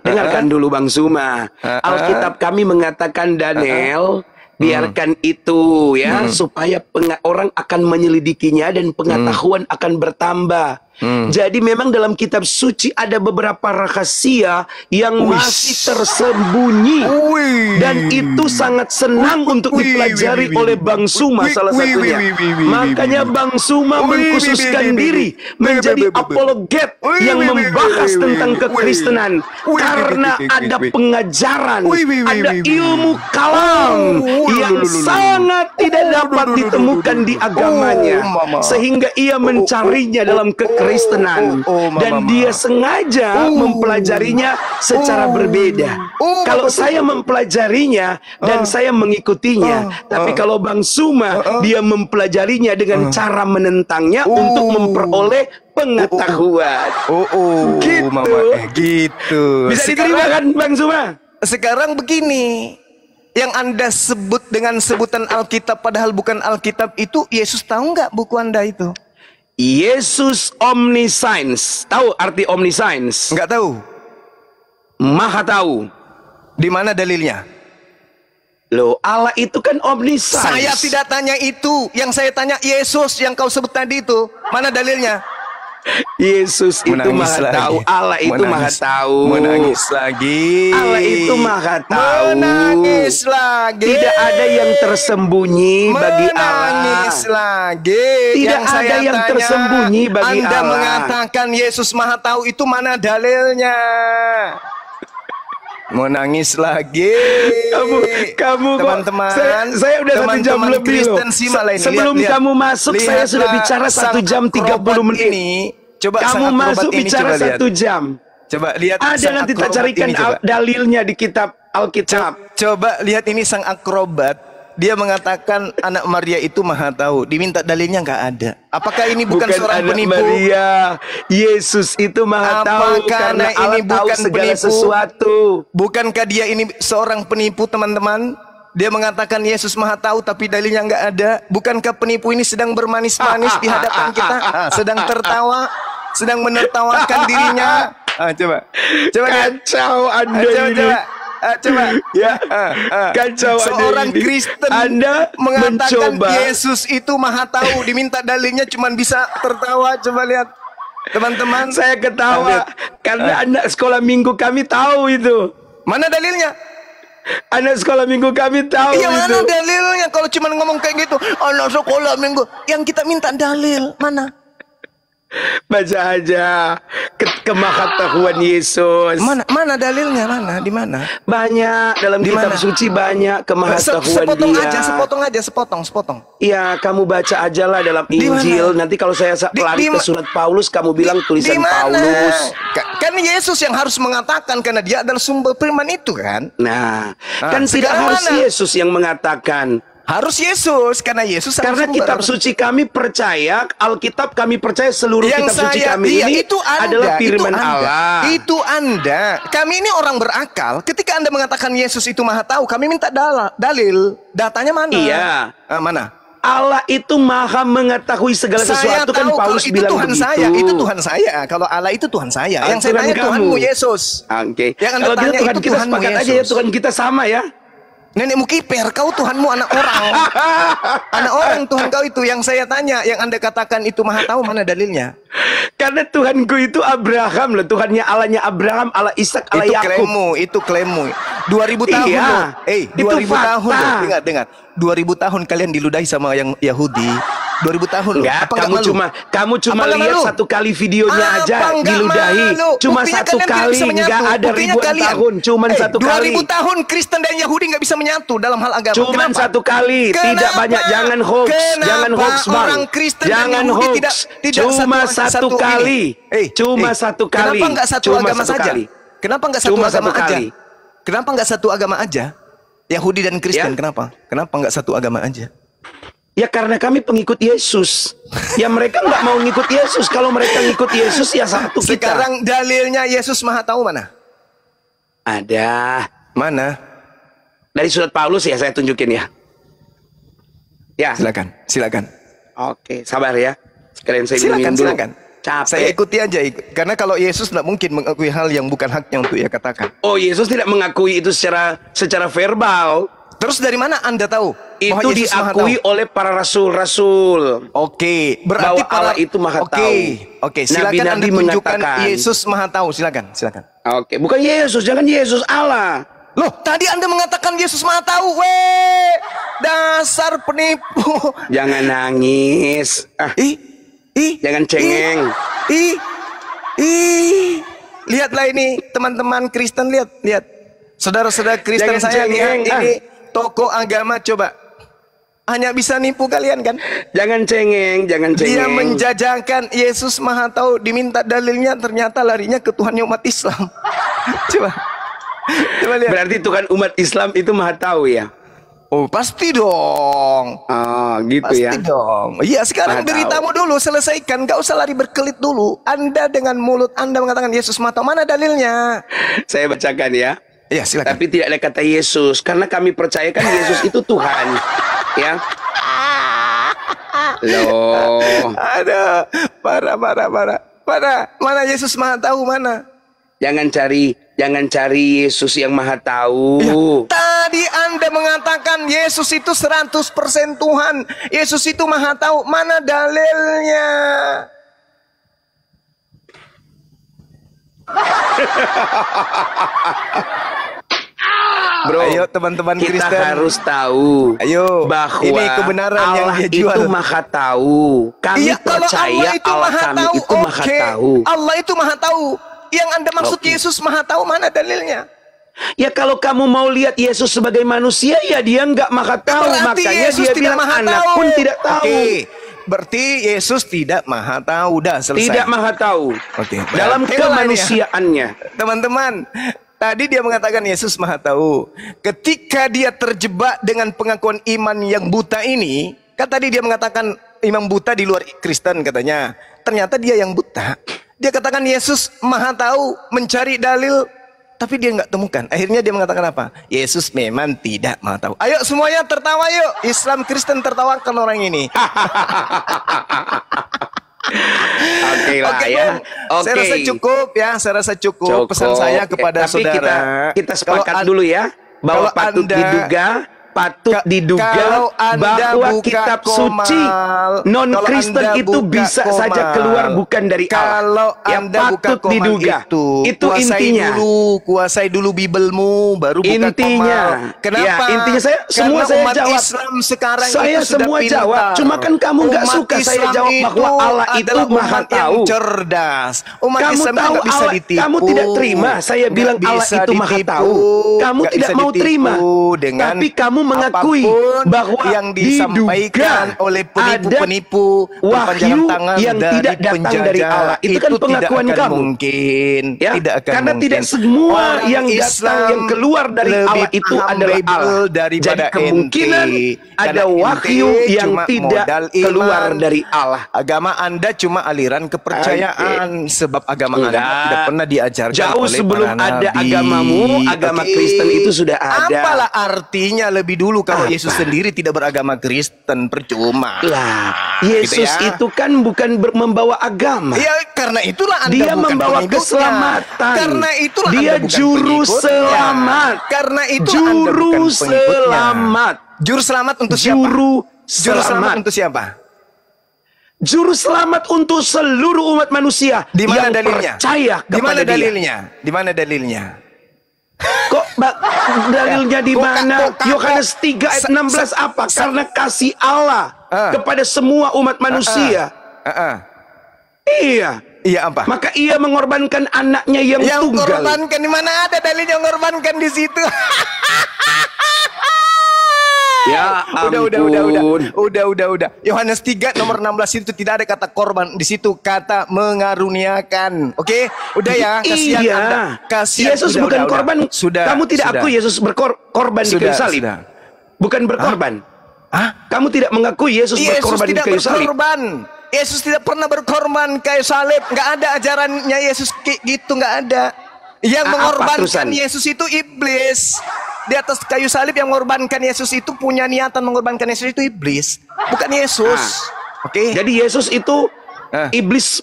Dengarkan dulu Bang Zuma. Alkitab kami mengatakan Daniel hmm. biarkan hmm. itu ya hmm. supaya orang akan menyelidikinya dan pengetahuan hmm. akan bertambah. Hmm. Jadi memang dalam kitab suci ada beberapa rahasia yang Uish. masih tersembunyi Uish. dan itu sangat senang Uish. untuk dipelajari Uish. oleh Bang Suma salah satunya. Makanya Bang Suma mengkhususkan diri menjadi apologet yang membahas tentang kekristenan karena ada pengajaran, ada ilmu kalam yang sangat tidak dapat ditemukan di agamanya sehingga ia mencarinya dalam kekristenan kekristenan oh, oh, oh, mama, dan dia sengaja oh, mempelajarinya secara oh, berbeda. Oh, kalau saya mempelajarinya dan uh, saya mengikutinya, uh, tapi uh, kalau Bang Suma uh, uh, dia mempelajarinya dengan uh, cara menentangnya uh, untuk memperoleh pengetahuan. Oh, oh, oh, oh gitu. Mama, eh, gitu. Bisa diterima kan Bang Suma? Sekarang begini, yang Anda sebut dengan sebutan Alkitab padahal bukan Alkitab itu Yesus tahu nggak buku Anda itu? Yesus omniscience. Tahu arti omniscience? Enggak tahu. Maha tahu. Di mana dalilnya? Lo Allah itu kan omniscience. Saya tidak tanya itu. Yang saya tanya Yesus yang kau sebut tadi itu. Mana dalilnya? Yesus itu menangis maha lagi. tahu, Allah itu menangis, maha tahu. Menangis lagi. Allah itu maha tahu. Menangis lagi. Tidak ada yang tersembunyi menangis bagi Allah. Menangis lagi. Tidak yang ada yang tanya, tersembunyi bagi Anda Allah. Anda mengatakan Yesus maha tahu itu mana dalilnya? Mau nangis lagi. Kamu, kamu teman-teman. Saya, saya udah teman -teman satu jam lebih Kristen loh. sebelum lihat, kamu masuk, lihat saya sudah bicara satu jam 30 menit. Ini, coba kamu masuk bicara coba satu jam. Coba lihat. Ada nanti tak carikan ini, dalilnya di kitab Alkitab. coba lihat ini sang akrobat dia mengatakan anak Maria itu maha tahu. Diminta dalilnya nggak ada. Apakah ini bukan, bukan seorang penipu? Maria, Yesus itu maha Apakah tahu karena ini Allah bukan segala penipu? sesuatu. Bukankah dia ini seorang penipu, teman-teman? Dia mengatakan Yesus maha tahu tapi dalilnya nggak ada. Bukankah penipu ini sedang bermanis-manis di hadapan kita? Sedang tertawa, sedang menertawakan dirinya. Ah, coba. Coba Kacau Anda ah, coba, Coba. Eh, coba ya uh, uh. Kan seorang ini. Kristen Anda mengatakan mencoba. Yesus itu maha tahu diminta dalilnya cuma bisa tertawa coba lihat teman-teman saya ketawa Ambil. karena uh. anak sekolah minggu kami tahu itu mana dalilnya Anak sekolah minggu kami tahu Iya mana dalilnya kalau cuma ngomong kayak gitu Anak sekolah minggu Yang kita minta dalil Mana Baca aja ke kemahatahuan Yesus. Mana mana dalilnya? Mana? Di mana? Banyak dalam di kitab suci banyak kemahatahuan Se sepotong dia. aja, sepotong aja, sepotong, sepotong. Iya, kamu baca aja lah dalam Injil. Nanti kalau saya di, ke surat Paulus, kamu bilang tulisan dimana? Paulus. kan Yesus yang harus mengatakan karena dia adalah sumber firman itu kan. Nah, nah kan tidak harus mana? Yesus yang mengatakan. Harus Yesus karena Yesus karena kitab suci kami percaya Alkitab kami percaya seluruh yang kitab saya, suci kami iya, ini itu anda, adalah firman Allah. Itu Anda. Kami ini orang berakal. Ketika Anda mengatakan Yesus itu Maha tahu, kami minta dal dalil. Datanya mana? Iya. Uh, mana? Allah itu maha mengetahui segala saya sesuatu kan tahu, kan Paulus itu bilang Tuhan saya, itu Tuhan saya. Kalau Allah itu Tuhan saya. yang, yang saya tanya kamu. Tuhanmu Yesus. Ah, oke. Okay. Yang Anda kalau tanya kita Tuhan itu kita sepakat Yesus. aja ya Tuhan kita sama ya. Nenekmu kiper, kau Tuhanmu anak orang. anak orang Tuhan kau itu yang saya tanya, yang Anda katakan itu maha tahu mana dalilnya? Karena Tuhanku itu Abraham loh, Tuhannya Allahnya Abraham, Allah Ishak, Allah Yakub. itu Klaimmu, itu klaimmu. 2000 tahun iya, loh. Eh, 2000 tahun loh. Dengar, dengar. 2000 tahun kalian diludahi sama yang Yahudi. 2000 tahun loh. Enggak, apa kamu enggak cuma kamu cuma apa lihat satu kali videonya apa aja diludahi. Malu. Cuma Buktinya satu kali enggak ada ribuan kalian. tahun, Cuma eh, satu 2000 kali. 2000 tahun Kristen dan Yahudi enggak bisa menyatu dalam hal agama. Cuma Kenapa? satu kali, Kenapa? tidak banyak. Jangan hoax, Kenapa jangan hoax, Bang. Orang Kristen jangan dan Yahudi hoax. tidak tidak cuma satu, satu kali. Eh, cuma eh, satu kali. Kenapa enggak satu cuma agama satu saja? Kali. Kenapa enggak satu cuma agama satu aja? Kenapa enggak satu agama aja? Yahudi dan Kristen ya? kenapa? Kenapa enggak satu agama aja? Ya karena kami pengikut Yesus. Ya mereka nggak mau ngikut Yesus. Kalau mereka ngikut Yesus ya satu kita. Sekarang dalilnya Yesus Maha tahu mana? Ada. Mana? Dari surat Paulus ya saya tunjukin ya. Ya. Silakan, silakan. Oke, sabar ya. Sekalian saya silakan, dulu. silakan. Capek. Saya ikuti aja karena kalau Yesus tidak mungkin mengakui hal yang bukan haknya untuk ia katakan. Oh, Yesus tidak mengakui itu secara secara verbal. Terus dari mana Anda tahu? itu oh, Yesus diakui oleh para rasul-rasul. Oke, berarti bahwa para, Allah itu maha oke, tahu. Oke, silakan Nabi -Nabi Anda tunjukkan Yesus maha tahu, silakan, silakan. Oke, bukan Yesus, jangan Yesus Allah. Loh, tadi Anda mengatakan Yesus maha tahu. Weh, dasar penipu. Jangan nangis. Ah. Ih, ih, jangan cengeng. Ih, ih. Lihatlah ini teman-teman Kristen lihat, lihat. Saudara-saudara Kristen jangan saya cengeng. lihat ini ah. agama coba hanya bisa nipu kalian kan? Jangan cengeng, jangan cengeng. Dia menjajangkan Yesus Maha Tahu, diminta dalilnya ternyata larinya ke Tuhan umat Islam. Coba. Coba lihat. Berarti Tuhan umat Islam itu Maha Tahu ya? Oh, pasti dong. Oh, gitu pasti ya. Pasti dong. Iya, sekarang Maha beritamu tahu. dulu selesaikan, gak usah lari berkelit dulu. Anda dengan mulut Anda mengatakan Yesus Maha Tahu, mana dalilnya? Saya bacakan ya. Ya, silakan. Tapi tidak ada kata Yesus karena kami percayakan Yesus itu Tuhan. ya. Loh. Ada parah parah parah. Parah. Mana Yesus Maha tahu mana? Jangan cari jangan cari Yesus yang Maha tahu. Ya, tadi Anda mengatakan Yesus itu 100% Tuhan. Yesus itu Maha tahu. Mana dalilnya? Bro, ayo teman-teman kita Kristen. harus tahu. Ayo, bahwa ini kebenaran Allah yang dia jual. itu maha tahu. Kami iya, percaya Allah, itu Allah maha kami tahu. itu okay. maha tahu. Allah itu maha tahu. Yang anda maksud okay. Yesus maha tahu mana dalilnya? Ya kalau kamu mau lihat Yesus sebagai manusia ya dia nggak maha tahu Berarti makanya Yesus dia bilang maha anak tahu. pun tidak tahu. Okay. Berarti Yesus tidak maha tahu dah selesai. Tidak maha tahu. Okay. Oh, Dalam kemanusiaannya. Teman-teman, tadi dia mengatakan Yesus maha tahu. Ketika dia terjebak dengan pengakuan iman yang buta ini, kan tadi dia mengatakan iman buta di luar Kristen katanya. Ternyata dia yang buta. Dia katakan Yesus maha tahu mencari dalil tapi dia nggak temukan. Akhirnya dia mengatakan apa? Yesus memang tidak mau tahu. Ayo semuanya tertawa yuk. Islam Kristen tertawakan orang ini. Oke okay lah okay, ya. Okay. Saya rasa cukup ya. Saya rasa cukup, cukup. pesan saya kepada Tapi saudara. Kita, kita sepakat dulu ya bahwa patut anda, diduga patut Ka diduga kalau anda bahwa buka kitab komal, suci non-Kristen itu bisa komal, saja keluar bukan dari kalau Allah. Yang anda patut buka komal diduga itu, itu kuasai intinya. dulu, kuasai dulu Bibelmu baru buka intinya. Komal. Ya, Kenapa? Ya, intinya saya semua Karena saya umat jawab. Islam sekarang saya itu semua pintar. jawab. Cuma kan kamu nggak suka Islam saya jawab bahwa Allah itu Maha tahu. cerdas. Umat kamu Islam kan tahu Allah, bisa ditipu. Kamu tidak terima saya bilang Allah itu Maha tahu. Kamu tidak mau terima. Tapi kamu mengakui bahwa yang disampaikan oleh penipu-penipu wahyu tangan yang dari tidak datang penjaga, dari Allah itu, kan itu kan pengakuan tidak akan kamu mungkin ya? tidak akan karena mungkin. tidak semua Orang yang Islam datang yang keluar dari Allah itu adalah Allah daripada jadi kemungkinan inti. ada wahyu yang tidak keluar dari Allah agama Anda cuma aliran kepercayaan okay. sebab agama Anda tidak pernah diajarkan jauh oleh sebelum ada nabi. agamamu agama Kristen itu sudah ada apalah artinya lebih Nabi dulu kalau Apa? Yesus sendiri tidak beragama Kristen percuma. Lah, Yesus gitu ya. itu kan bukan membawa agama. Ya, karena itulah Anda Dia bukan membawa keselamatan. Karena itulah Dia anda bukan juru selamat. Karena itu juru anda bukan selamat. Juru selamat untuk juru siapa? Juru selamat. Juru selamat untuk siapa? juru selamat untuk seluruh umat manusia Di yang dalilnya? percaya kepada Dimana dalilnya? Di mana dalilnya? Kok dalilnya di mana? Yohanes 3 ayat 16 apa? Karena kasih Allah eh. kepada semua umat eh, eh. manusia. Iya. Iya apa? Maka ia mengorbankan anaknya yang, yang tunggal. Yang mengorbankan di mana ada dalil yang mengorbankan di situ? Ya udah, ampun. Udah, udah, udah, udah, udah, udah. Yohanes 3 nomor 16 itu tidak ada kata korban. Di situ kata mengaruniakan. Oke? Okay? Udah ya, kasihan iya. Anda. Kasihan. Yesus udah, bukan udah, korban. Udah. Sudah. Kamu tidak sudah. aku Yesus berkorban di kayu salib. Sudah. Bukan berkorban. Hah? Kamu tidak mengakui Yesus, Yesus berkorban tidak di kayu salib. Berkorban. Yesus tidak pernah berkorban kayu salib. Gak ada ajarannya Yesus gitu, gak ada. Yang mengorbankan Yesus itu iblis di atas kayu salib yang mengorbankan Yesus itu punya niatan mengorbankan Yesus itu iblis, bukan Yesus. Nah, Oke. Okay. Jadi Yesus itu nah. iblis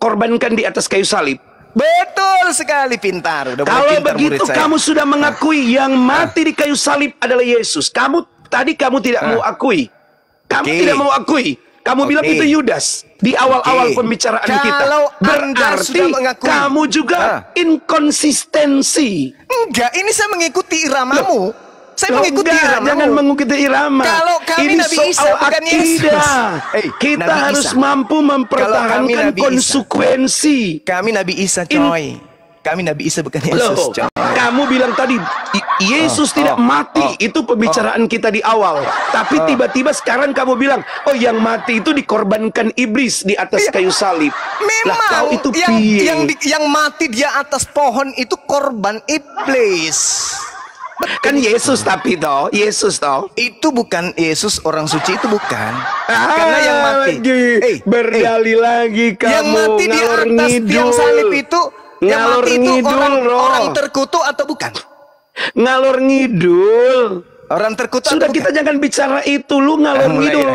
korbankan di atas kayu salib. Betul sekali pintar. Udah Kalau pintar, begitu murid saya. kamu sudah ah. mengakui nah. yang mati di kayu salib adalah Yesus. Kamu tadi kamu tidak nah. mau akui. Kamu okay. tidak mau akui kamu okay. bilang itu Yudas di awal-awal okay. pembicaraan Kalau kita. Berarti mengakui, kamu juga ah. inkonsistensi. Enggak, ini saya mengikuti iramamu. Saya Loh, mengikuti enggak, iramamu. Jangan mengikuti irama. Kalau kami ini Nabi Isa soal bukan Yesus. Hey, kita Nabi harus mampu mempertahankan kami konsekuensi. Kami Nabi Isa, coy. In, kami Nabi Isa bukan Yesus, coy. Kamu bilang tadi Yesus ah, tidak ah, mati, ah, itu pembicaraan kita di awal. Tapi tiba-tiba sekarang kamu bilang, oh yang mati itu dikorbankan iblis di atas iya. kayu salib. Memang lah, itu yang yang di, yang mati dia atas pohon itu korban iblis. Betul. Kan Yesus tapi toh, Yesus toh. Itu bukan Yesus orang suci itu bukan. Ah, Karena yang mati. Lagi, hey, berdali hey, lagi kamu. Yang mati di atas tiang salib itu, yang mati itu ngidul, orang, orang terkutuk atau bukan? ngalor ngidul. Orang terkutuk. Sudah kita jangan bicara itu, lu ngalor ngidul.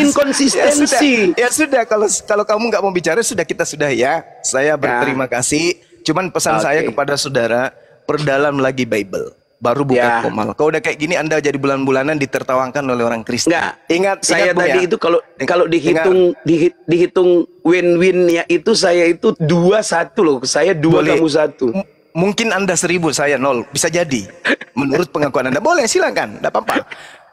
inkonsistensi. Ya, sudah. kalau kalau kamu nggak mau bicara sudah kita sudah ya. Saya ya. berterima kasih. Cuman pesan okay. saya kepada saudara, perdalam lagi Bible. Baru buka ya. komal. Kalau udah kayak gini Anda jadi bulan-bulanan ditertawakan oleh orang Kristen. Enggak. Ingat saya tadi ya. itu kalau kalau dihitung di, dihitung win-winnya itu saya itu dua satu loh. Saya dua Boleh. kamu satu mungkin Anda seribu, saya nol. Bisa jadi. Menurut pengakuan Anda. Boleh, silakan. Tidak apa-apa.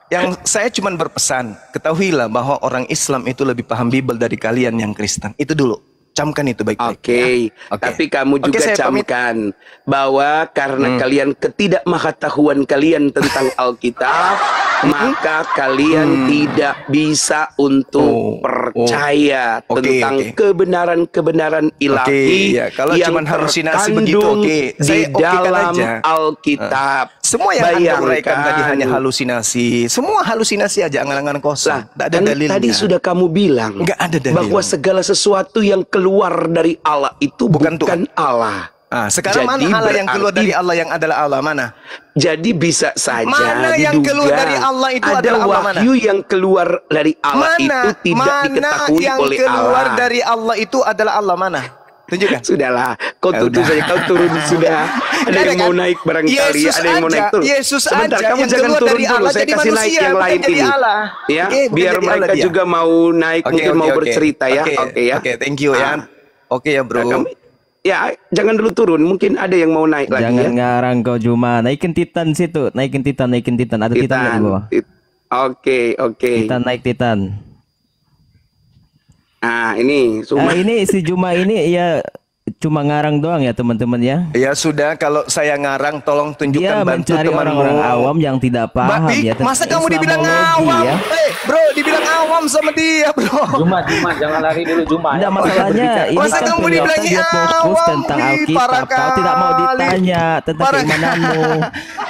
Yang saya cuma berpesan, ketahuilah bahwa orang Islam itu lebih paham Bible dari kalian yang Kristen. Itu dulu. Camkan itu baik-baik. Oke, okay. ya. okay. tapi kamu juga camkan pamit. bahwa karena hmm. kalian ketidakmahatahuan kalian tentang Alkitab, maka kalian hmm. tidak bisa untuk oh. oh. percaya oh. Okay, tentang kebenaran kebenaran-kebenaran ilahi okay, ya. Kalau yang cuman halusinasi begitu, okay. di dalam Alkitab. Uh. Semua yang Bayangkan, anda uraikan tadi hanya halusinasi. Semua halusinasi aja angan-angan kosong. Nah, ada kan dalilnya. Tadi sudah kamu bilang ada dalil. bahwa segala sesuatu yang keluar dari Allah itu bukan, bukan Allah. Ah, sekarang jadi mana Allah yang keluar dari Allah yang adalah Allah mana? Jadi bisa saja mana yang keluar dari Allah itu ada adalah Allah wahyu mana? yang keluar dari Allah mana, itu tidak mana diketahui yang oleh keluar Allah. keluar dari Allah itu adalah Allah mana? Tunjukkan. Sudahlah, kau ya tutup saja, kau turun sudah. Ada yang mau naik barangkali, Yesus ada yang mau naik turun. Yesus Sebentar, aja kamu yang jangan turun dari dulu. Allah, saya kasih manusia, naik yang lain ini. Allah. Ya, okay, biar mereka Allah juga dia. mau naik, okay, mungkin okay, mau okay. bercerita ya. Oke okay, ya. Oke, okay, thank you ya. Ah. Oke ya, Bro. Nah, ya jangan dulu turun mungkin ada yang mau naik lagi jangan ya. ngarang kau cuma naikin titan situ naikin titan naikin titan ada titan, titan di bawah oke oke titan naik titan ah ini Nah, ini si Juma ini ya cuma ngarang doang ya teman-teman ya. Ya sudah kalau saya ngarang tolong tunjukkan ya, bantu mencari orang-orang awam yang tidak paham Batik, ya. Masa kamu dibilang awam? Ya? Hey, eh, bro, dibilang awam sama dia, bro. Jumat, Jumat jangan lari dulu Jumat. Enggak masalahnya oh, ini masa kan kamu dibilang dia fokus awam, tentang Alkitab, kau tidak mau ditanya tentang para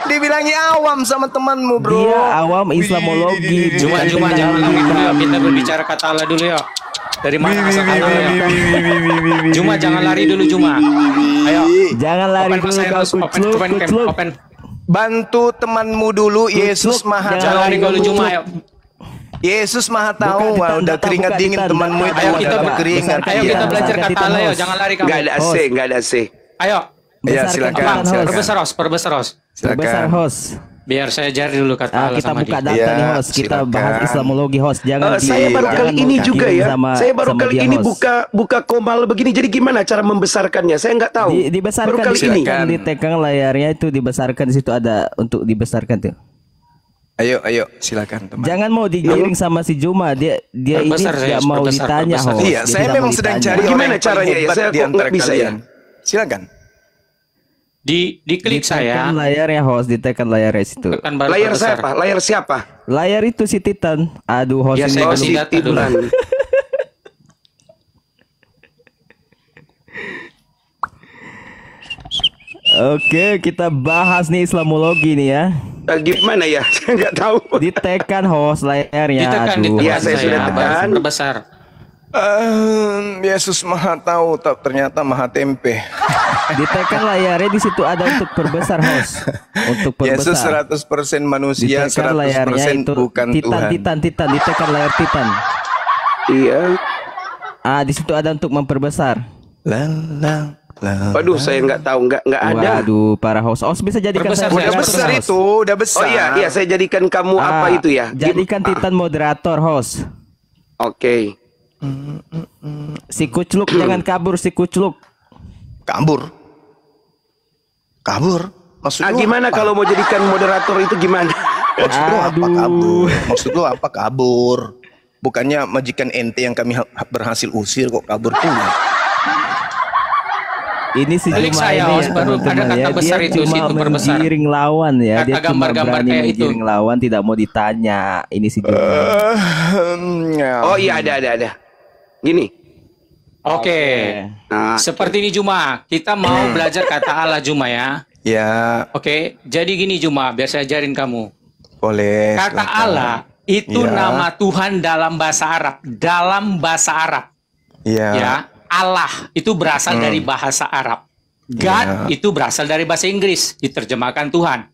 Dibilangi awam sama temanmu, bro. Dia awam Islamologi. Jumat, Jumat jangan lari dulu, ya. kita berbicara kata Allah dulu ya. Dari mana asal kamu? Juma ya? jangan lari dulu Juma. Ayo. Jangan lari open dulu ya, kau kucluk. Open, open, open, open. Bantu temanmu dulu Yesus Maha Jangan lari dulu Juma ayo. Yesus Maha Tahu, wah udah keringat dingin temanmu itu ayo kita berkeringat. Ayo kita iya. belajar kata Allah ya, jangan lari kamu. Gak ada AC, gak ada AC. Ayo. Ya silakan. Perbesar host, perbesar host. Silakan. Perbesar host. Biar saya jari dulu kata nah, kita buka data ya, nih iya, host, kita silakan. bahas Islamologi host. Jangan uh, saya baru kali ini juga ya. Sama, saya baru kali ini host. buka buka komal begini. Jadi gimana cara membesarkannya? Saya nggak tahu. Di, dibesarkan baru kali ini. Di tekan layarnya itu dibesarkan di situ ada untuk dibesarkan tuh. Ayo, ayo, silakan teman. Jangan mau digiring sama si Juma. Dia dia berbesar, ini tidak mau berbesar, ditanya. Berbesar. Host. Iya, saya memang sedang cari gimana caranya ya. Saya nggak bisa ya. Silakan. Di diklik di saya. Tekan layar ya host, ditekan layar ya situ. layar besar. siapa? Layar siapa? Layar itu si Titan. Aduh host ya, ini saya si Titan. Oke, kita bahas nih Islamologi nih ya. Uh, gimana ya? Saya nggak tahu. Ditekan host layarnya. Ditekan, Aduh, ditekan. Ya, saya, saya sudah tekan. Berbesar. Um, Yesus maha tahu, ternyata maha tempe. Ditekan layarnya di situ ada untuk perbesar host. Untuk perbesar. Yesus 100% manusia, ditekan 100% layarnya itu bukan titan, Tuhan. Titan, titan, Titan, ditekan layar titan. Iya. Ah, di situ ada untuk memperbesar. Lalang. Lalang. Waduh, saya nggak tahu, nggak nggak ada. Waduh, para host, host bisa jadikan Perbesar, saya udah besar itu, udah besar. Oh iya, iya saya jadikan kamu ah, apa itu ya? Jadikan Titan ah. moderator host. Oke. Okay. Si kucluk jangan kabur si kucluk. Kabur. Kabur. Maksud ah, gimana apa? kalau mau jadikan moderator itu gimana? Maksud lu apa kabur? Maksud lu apa kabur? Bukannya majikan ente yang kami berhasil usir kok kabur pula. Ini si Balik saya, ini ya, baru ada kata ya. dia cuma menggiring lawan ya, dia gambar -gambar berani menggiring itu. lawan tidak mau ditanya. Ini si Juma. Uh, oh iya ada ada ada. Gini. Oke. Okay. Nah, seperti ini Juma, kita mau belajar kata Allah Juma ya. Ya. Oke, okay. jadi gini Juma, biar saya ajarin kamu. Boleh. Kata silakan. Allah itu ya. nama Tuhan dalam bahasa Arab, dalam bahasa Arab. Iya. Ya, Allah itu berasal hmm. dari bahasa Arab. God ya. itu berasal dari bahasa Inggris, diterjemahkan Tuhan.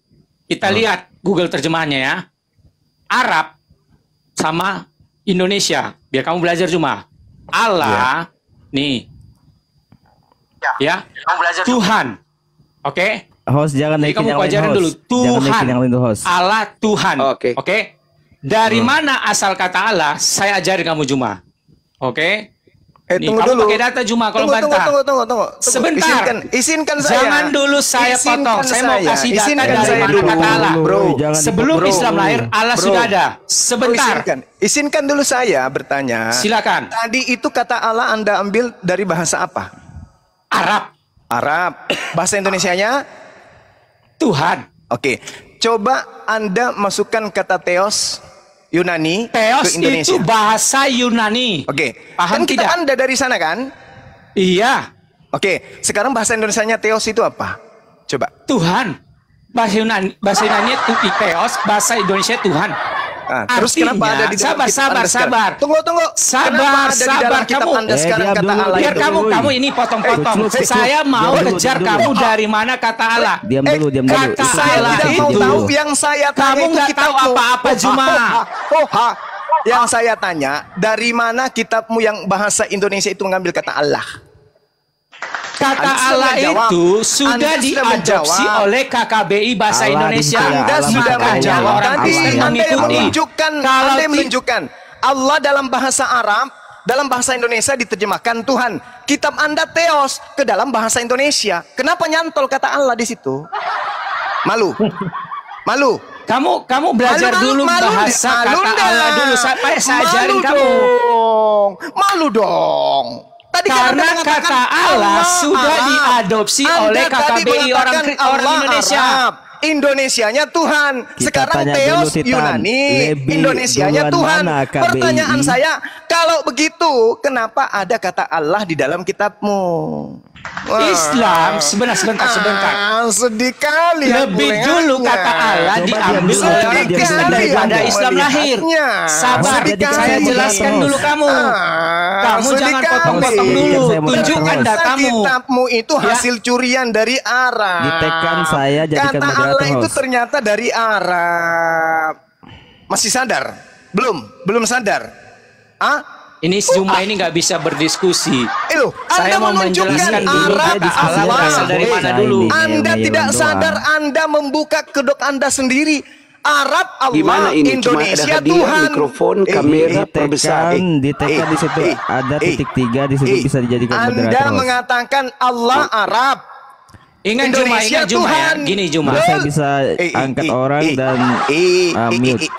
Kita hmm. lihat Google terjemahannya ya. Arab sama Indonesia. Biar kamu belajar Juma. Allah yeah. nih. Ya. ya. Belajar Tuhan. Oke. Okay? Host jangan Jadi naikin kamu yang pelajarin dulu. Tuhan. Yang lain host. Allah Tuhan. Oke. Oh, Oke. Okay? Okay? Dari hmm. mana asal kata Allah? Saya ajarin kamu Juma. Oke. Okay? Eh, Nih, tunggu dulu. Pakai data cuma kalau tunggu, bantah. Tunggu, tunggu, tunggu, tunggu. Sebentar. Izinkan, izinkan saya. Jangan dulu saya izinkan potong. Saya, saya mau kasih data izinkan dari saya mana dulu. kata Allah. Bro, Jangan sebelum bro, Islam lahir Allah bro. sudah ada. Sebentar. Bro, izinkan. izinkan dulu saya bertanya. Silakan. Tadi itu kata Allah Anda ambil dari bahasa apa? Arab. Arab. Bahasa Indonesianya? Tuhan. Oke. Coba Anda masukkan kata Theos. Yunani Theos ke Indonesia. itu bahasa Yunani. Oke. Okay. Paham kan kita tidak? Anda dari sana kan? Iya. Oke, okay. sekarang bahasa Indonesianya Theos itu apa? Coba. Tuhan. Bahasa Yunani, bahasa Yunani itu Theos, bahasa Indonesia Tuhan. Ah, terus Artinya, kenapa ada di dalam sabar, sabar, sabar. Tunggu, tunggu. Sabar, sabar kamu. Anda eh, sekarang eh, kata dulu, Allah. Biar kamu, kamu ini potong-potong. Eh, saya mau diam kejar dulu, kamu dulu. dari mana kata Allah. Diam dulu, eh, diam dulu. Kata Allah itu. Mau tahu yang saya kamu kita tahu apa-apa cuma. Oh, oh yang saya tanya, dari mana kitabmu yang bahasa Indonesia itu mengambil kata Allah? Kata Allah itu sudah diadopsi oleh KKBI bahasa Indonesia. Anda sudah menjawab. Tadi Anda yang menunjukkan, Anda menunjukkan. Allah dalam bahasa Arab, dalam bahasa Indonesia diterjemahkan Tuhan. Kitab Anda teos ke dalam bahasa Indonesia. Kenapa nyantol kata Allah di situ? Malu. Malu. Kamu kamu belajar malu, dulu malu, bahasa malu, kata Allah dulu. Saya, saya ajarin malu Dong. Malu dong. Tadi kan karena kata Allah, sudah Arab. diadopsi Anda oleh KKBI orang orang Indonesia. Arab. Indonesianya Tuhan. Kita Sekarang Teos Yunani, Indonesianya Tuhan. Pertanyaan saya, kalau begitu kenapa ada kata Allah di dalam kitabmu? Islam sebentar sebentar ah, sebentar. Ah, sedih kali. Lebih dulu kata Allah Coba diambil oleh orang Kristen daripada Islam lahir. Sabar, saya jelaskan dulu kamu. Ah, kamu jangan potong-potong dulu. Tunjukkan datamu. Kitabmu itu ya. hasil curian dari Arab. Ditekan saya jadikan Kata Allah itu ternyata dari Arab. Masih sadar? Belum, belum sadar. Ah, ini Zuma ini nggak bisa berdiskusi. Eh loh, Saya Anda mau menjelaskan Arab, alat berasal dari mana iya, dulu. Iya, Anda iya, tidak sadar Anda membuka kedok Anda sendiri. Arab Allah Gimana ini? Indonesia ada Tuhan mikrofon eh, kamera eh, di eh, eh, di situ eh, ada eh, titik tiga di situ eh, bisa dijadikan Anda mengatakan Allah eh. Arab Ingat Indonesia Juma, ingat Ya. Gini Juma, saya bisa angkat orang dan mute.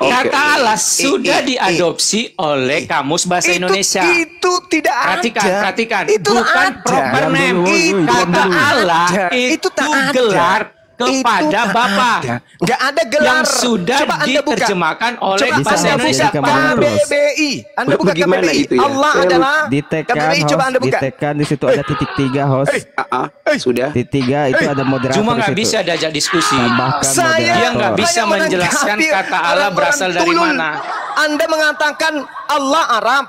Kata Allah eh, sudah eh, eh. diadopsi oleh kamus bahasa Indonesia. Itu tidak ada. Perhatikan, perhatikan. Itu bukan proper name. kata Allah itu, itu gelar kepada itu Bapa. bapak nggak ada gelar yang sudah Coba anda diterjemahkan oleh Coba bahasa Indonesia KBBI. Anda buka KBBI. Itu ya? Allah adalah ditekan, KBBI. Coba Anda buka. Ditekan di situ ada titik tiga host. Ah, ah. Sudah. Titik tiga itu ada moderator. Cuma nggak bisa diajak diskusi. Saya dia nggak bisa menjelaskan kata Allah berasal dari mana. Anda mengatakan Allah Arab,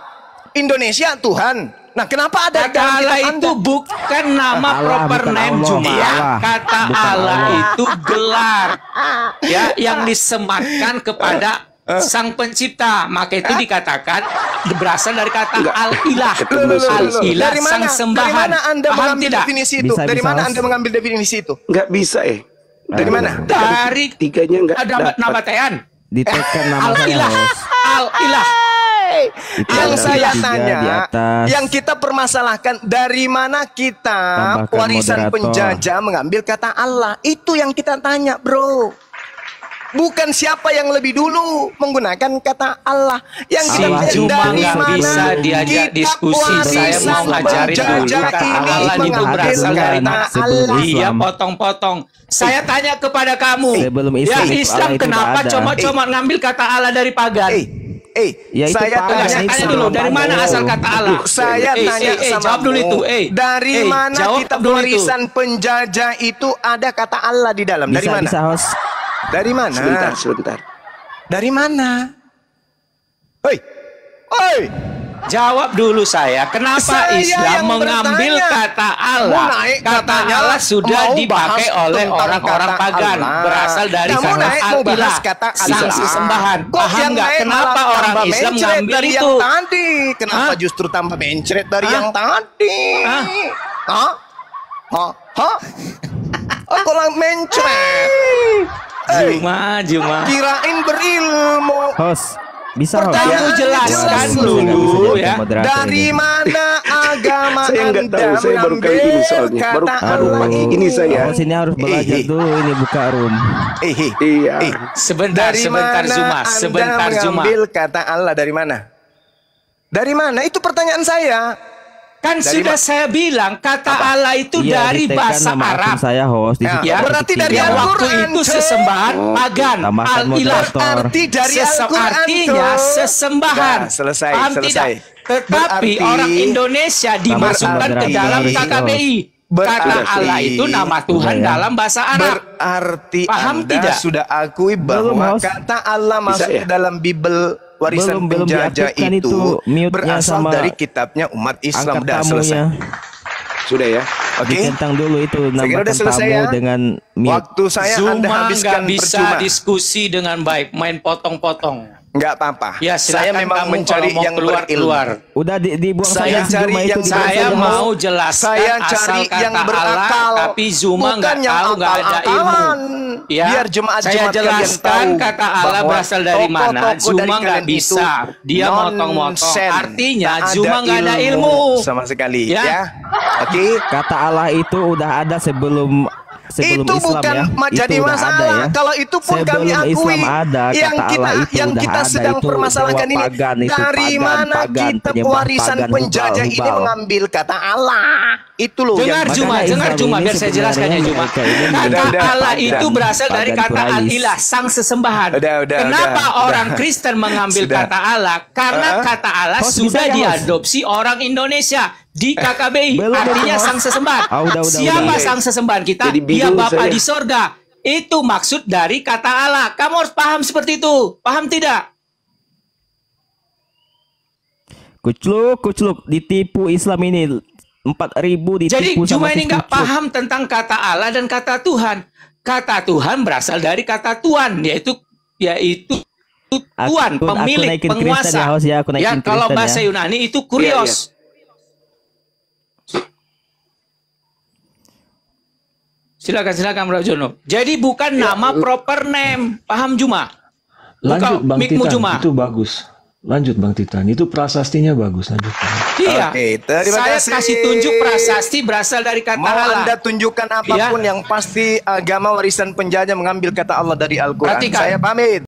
Indonesia Tuhan. Nah, kenapa ada kata Allah itu anda? bukan nama Allah, proper name cuma ya, kata bukan Allah. itu gelar ya yang disematkan kepada sang pencipta maka itu dikatakan berasal dari kata al ilah al ilah sang sembahan dari mana anda Paham mengambil tidak? definisi itu bisa, dari bisa, mana anda mengambil definisi itu nggak bisa eh dari mana dari tiganya nggak ada nama tean ditekan nama al ilah al ilah yang saya tanya, yang kita permasalahkan dari mana kita Tambahkan warisan moderator. penjajah mengambil kata Allah? Itu yang kita tanya, bro. Bukan siapa yang lebih dulu menggunakan kata Allah yang kita Allah cuma dari bisa diajak diskusi saya mau ngajarin dulu kata Allah itu berasal dari Allah iya potong-potong saya tanya kepada kamu Sebelum Islam, ya Islam kenapa cuma-cuma eh. ngambil kata Allah dari pagan eh eh ya, saya tanya tanya dulu dari mana asal kata Allah? Saya eh, tanya eh, eh sama eh, jawab dulu itu. Eh, dari eh, mana kitab warisan penjajah itu ada kata Allah di dalam? Bisa, dari mana? Bisa, host. Dari mana? Sebentar, sebentar. Dari mana? Hei. Hei. Jawab dulu saya, kenapa saya Islam mengambil bertanya. kata Allah? naik, kata Allah sudah dipakai oleh orang-orang pagan, Allah. berasal dari Kamu sana naik, mau bahas kata sanksi sembahan. Paham nggak kenapa orang Islam mengambil dari itu? Yang tadi. Kenapa Hah? justru tambah mencret dari Hah? yang tadi? Hah? Hah? Hah? Hah? Oh, lang mencret. Juma, Juma. Kirain berilmu. Host. Bisa Pertama ya, jelaskan dulu ya dari mana agama saya nggak tahu saya baru kali ini soalnya baru baru pagi ini saya oh, ini harus eh, belajar eh. dulu ini buka room eh, iya sebentar sebentar Zuma sebentar Zuma kata Allah dari mana dari mana itu pertanyaan saya Kan dari sudah saya bilang kata apa? Allah itu ya, dari kan bahasa Arab. Saya host di ya, ya berarti dari Al-Qur'an. Waktu itu sesembahan oh, pagan. Al-ilah arti dari Al-Qur'an. Artinya sesembahan. Nah, selesai, Paham selesai. Tidak? Tetapi berarti, orang Indonesia dimasukkan ke dalam KKBI. Berarti, oh, Kata Allah itu nama Tuhan ya. dalam bahasa Arab. Berarti Paham Anda tidak? sudah akui bahwa Belum, kata Allah masuk ya? dalam Bible warisan belum, penjajah belum itu, itu berasal dari kitabnya umat Islam dan selesai. Sudah ya. Oke. Okay. dulu itu nama udah selesai ya. dengan mute. Waktu saya Zuma Anda habiskan bisa percuma. diskusi dengan baik, main potong-potong. Enggak apa-apa. Ya, saya memang mencari yang keluar, berilmu. Keluar. Udah di, dibuang saya, saya cari yang itu, saya mau jelaskan saya cari asal yang berakal, Allah, tapi Zuma enggak tahu enggak ada ilmu. Ya. Biar jemaat saya jelaskan kata Allah berasal dari toko, mana. Toko Zuma enggak bisa. Dia motong-motong. Artinya Zuma enggak ada ilmu sama sekali ya. ya. Oke. Okay. Kata Allah itu udah ada sebelum sebelum itu Islam bukan ya, jadi itu masalah. Ada, ya. Kalau itu pun sebelum kami akui Islam ada, yang kita itu yang kita ada, sedang itu permasalahkan ini pagan, dari pagan, mana pagan, kita warisan pagan, penjajah hubal, hubal. ini mengambil kata Allah itu loh dengar cuma, dengar cuma biar saya jelaskan ya cuma. Kata Allah itu berasal dari kata Allah, sang sesembahan. Udah, udah, Kenapa udah, orang udah. Kristen mengambil sudah. kata Allah? Karena uh, kata Allah host, sudah diadopsi orang Indonesia di eh, KKBI, artinya sang sesembahan. Oh, udah, udah, Siapa udah. sang sesembahan kita? Jadi Dia Bapa di sorga. Itu maksud dari kata Allah. Kamu harus paham seperti itu. Paham tidak? Kucluk, kucluk, ditipu Islam ini Empat ribu ditipu Jadi cuma ini nggak paham tentang kata Allah dan kata Tuhan. Kata Tuhan berasal dari kata Tuhan, yaitu yaitu Tuhan, aku, pemilik, aku penguasa. ya, ya, aku ya. ya kalau bahasa ya. Yunani itu iya, iya. kurios. Ya, ya. Silakan silakan Bro Jono. Jadi bukan ya, nama eh, proper name, paham Juma? Buka Lanjut Bang Mikmu Juma. Itu bagus. Lanjut Bang Titan, itu prasastinya bagus. Lanjut. Iya. Oke, okay, Saya kasih. kasih tunjuk prasasti berasal dari kata Mau Allah. Anda tunjukkan iya. apapun iya. yang pasti eh, agama warisan penjajah mengambil kata Allah dari Al-Qur'an. Saya pamit.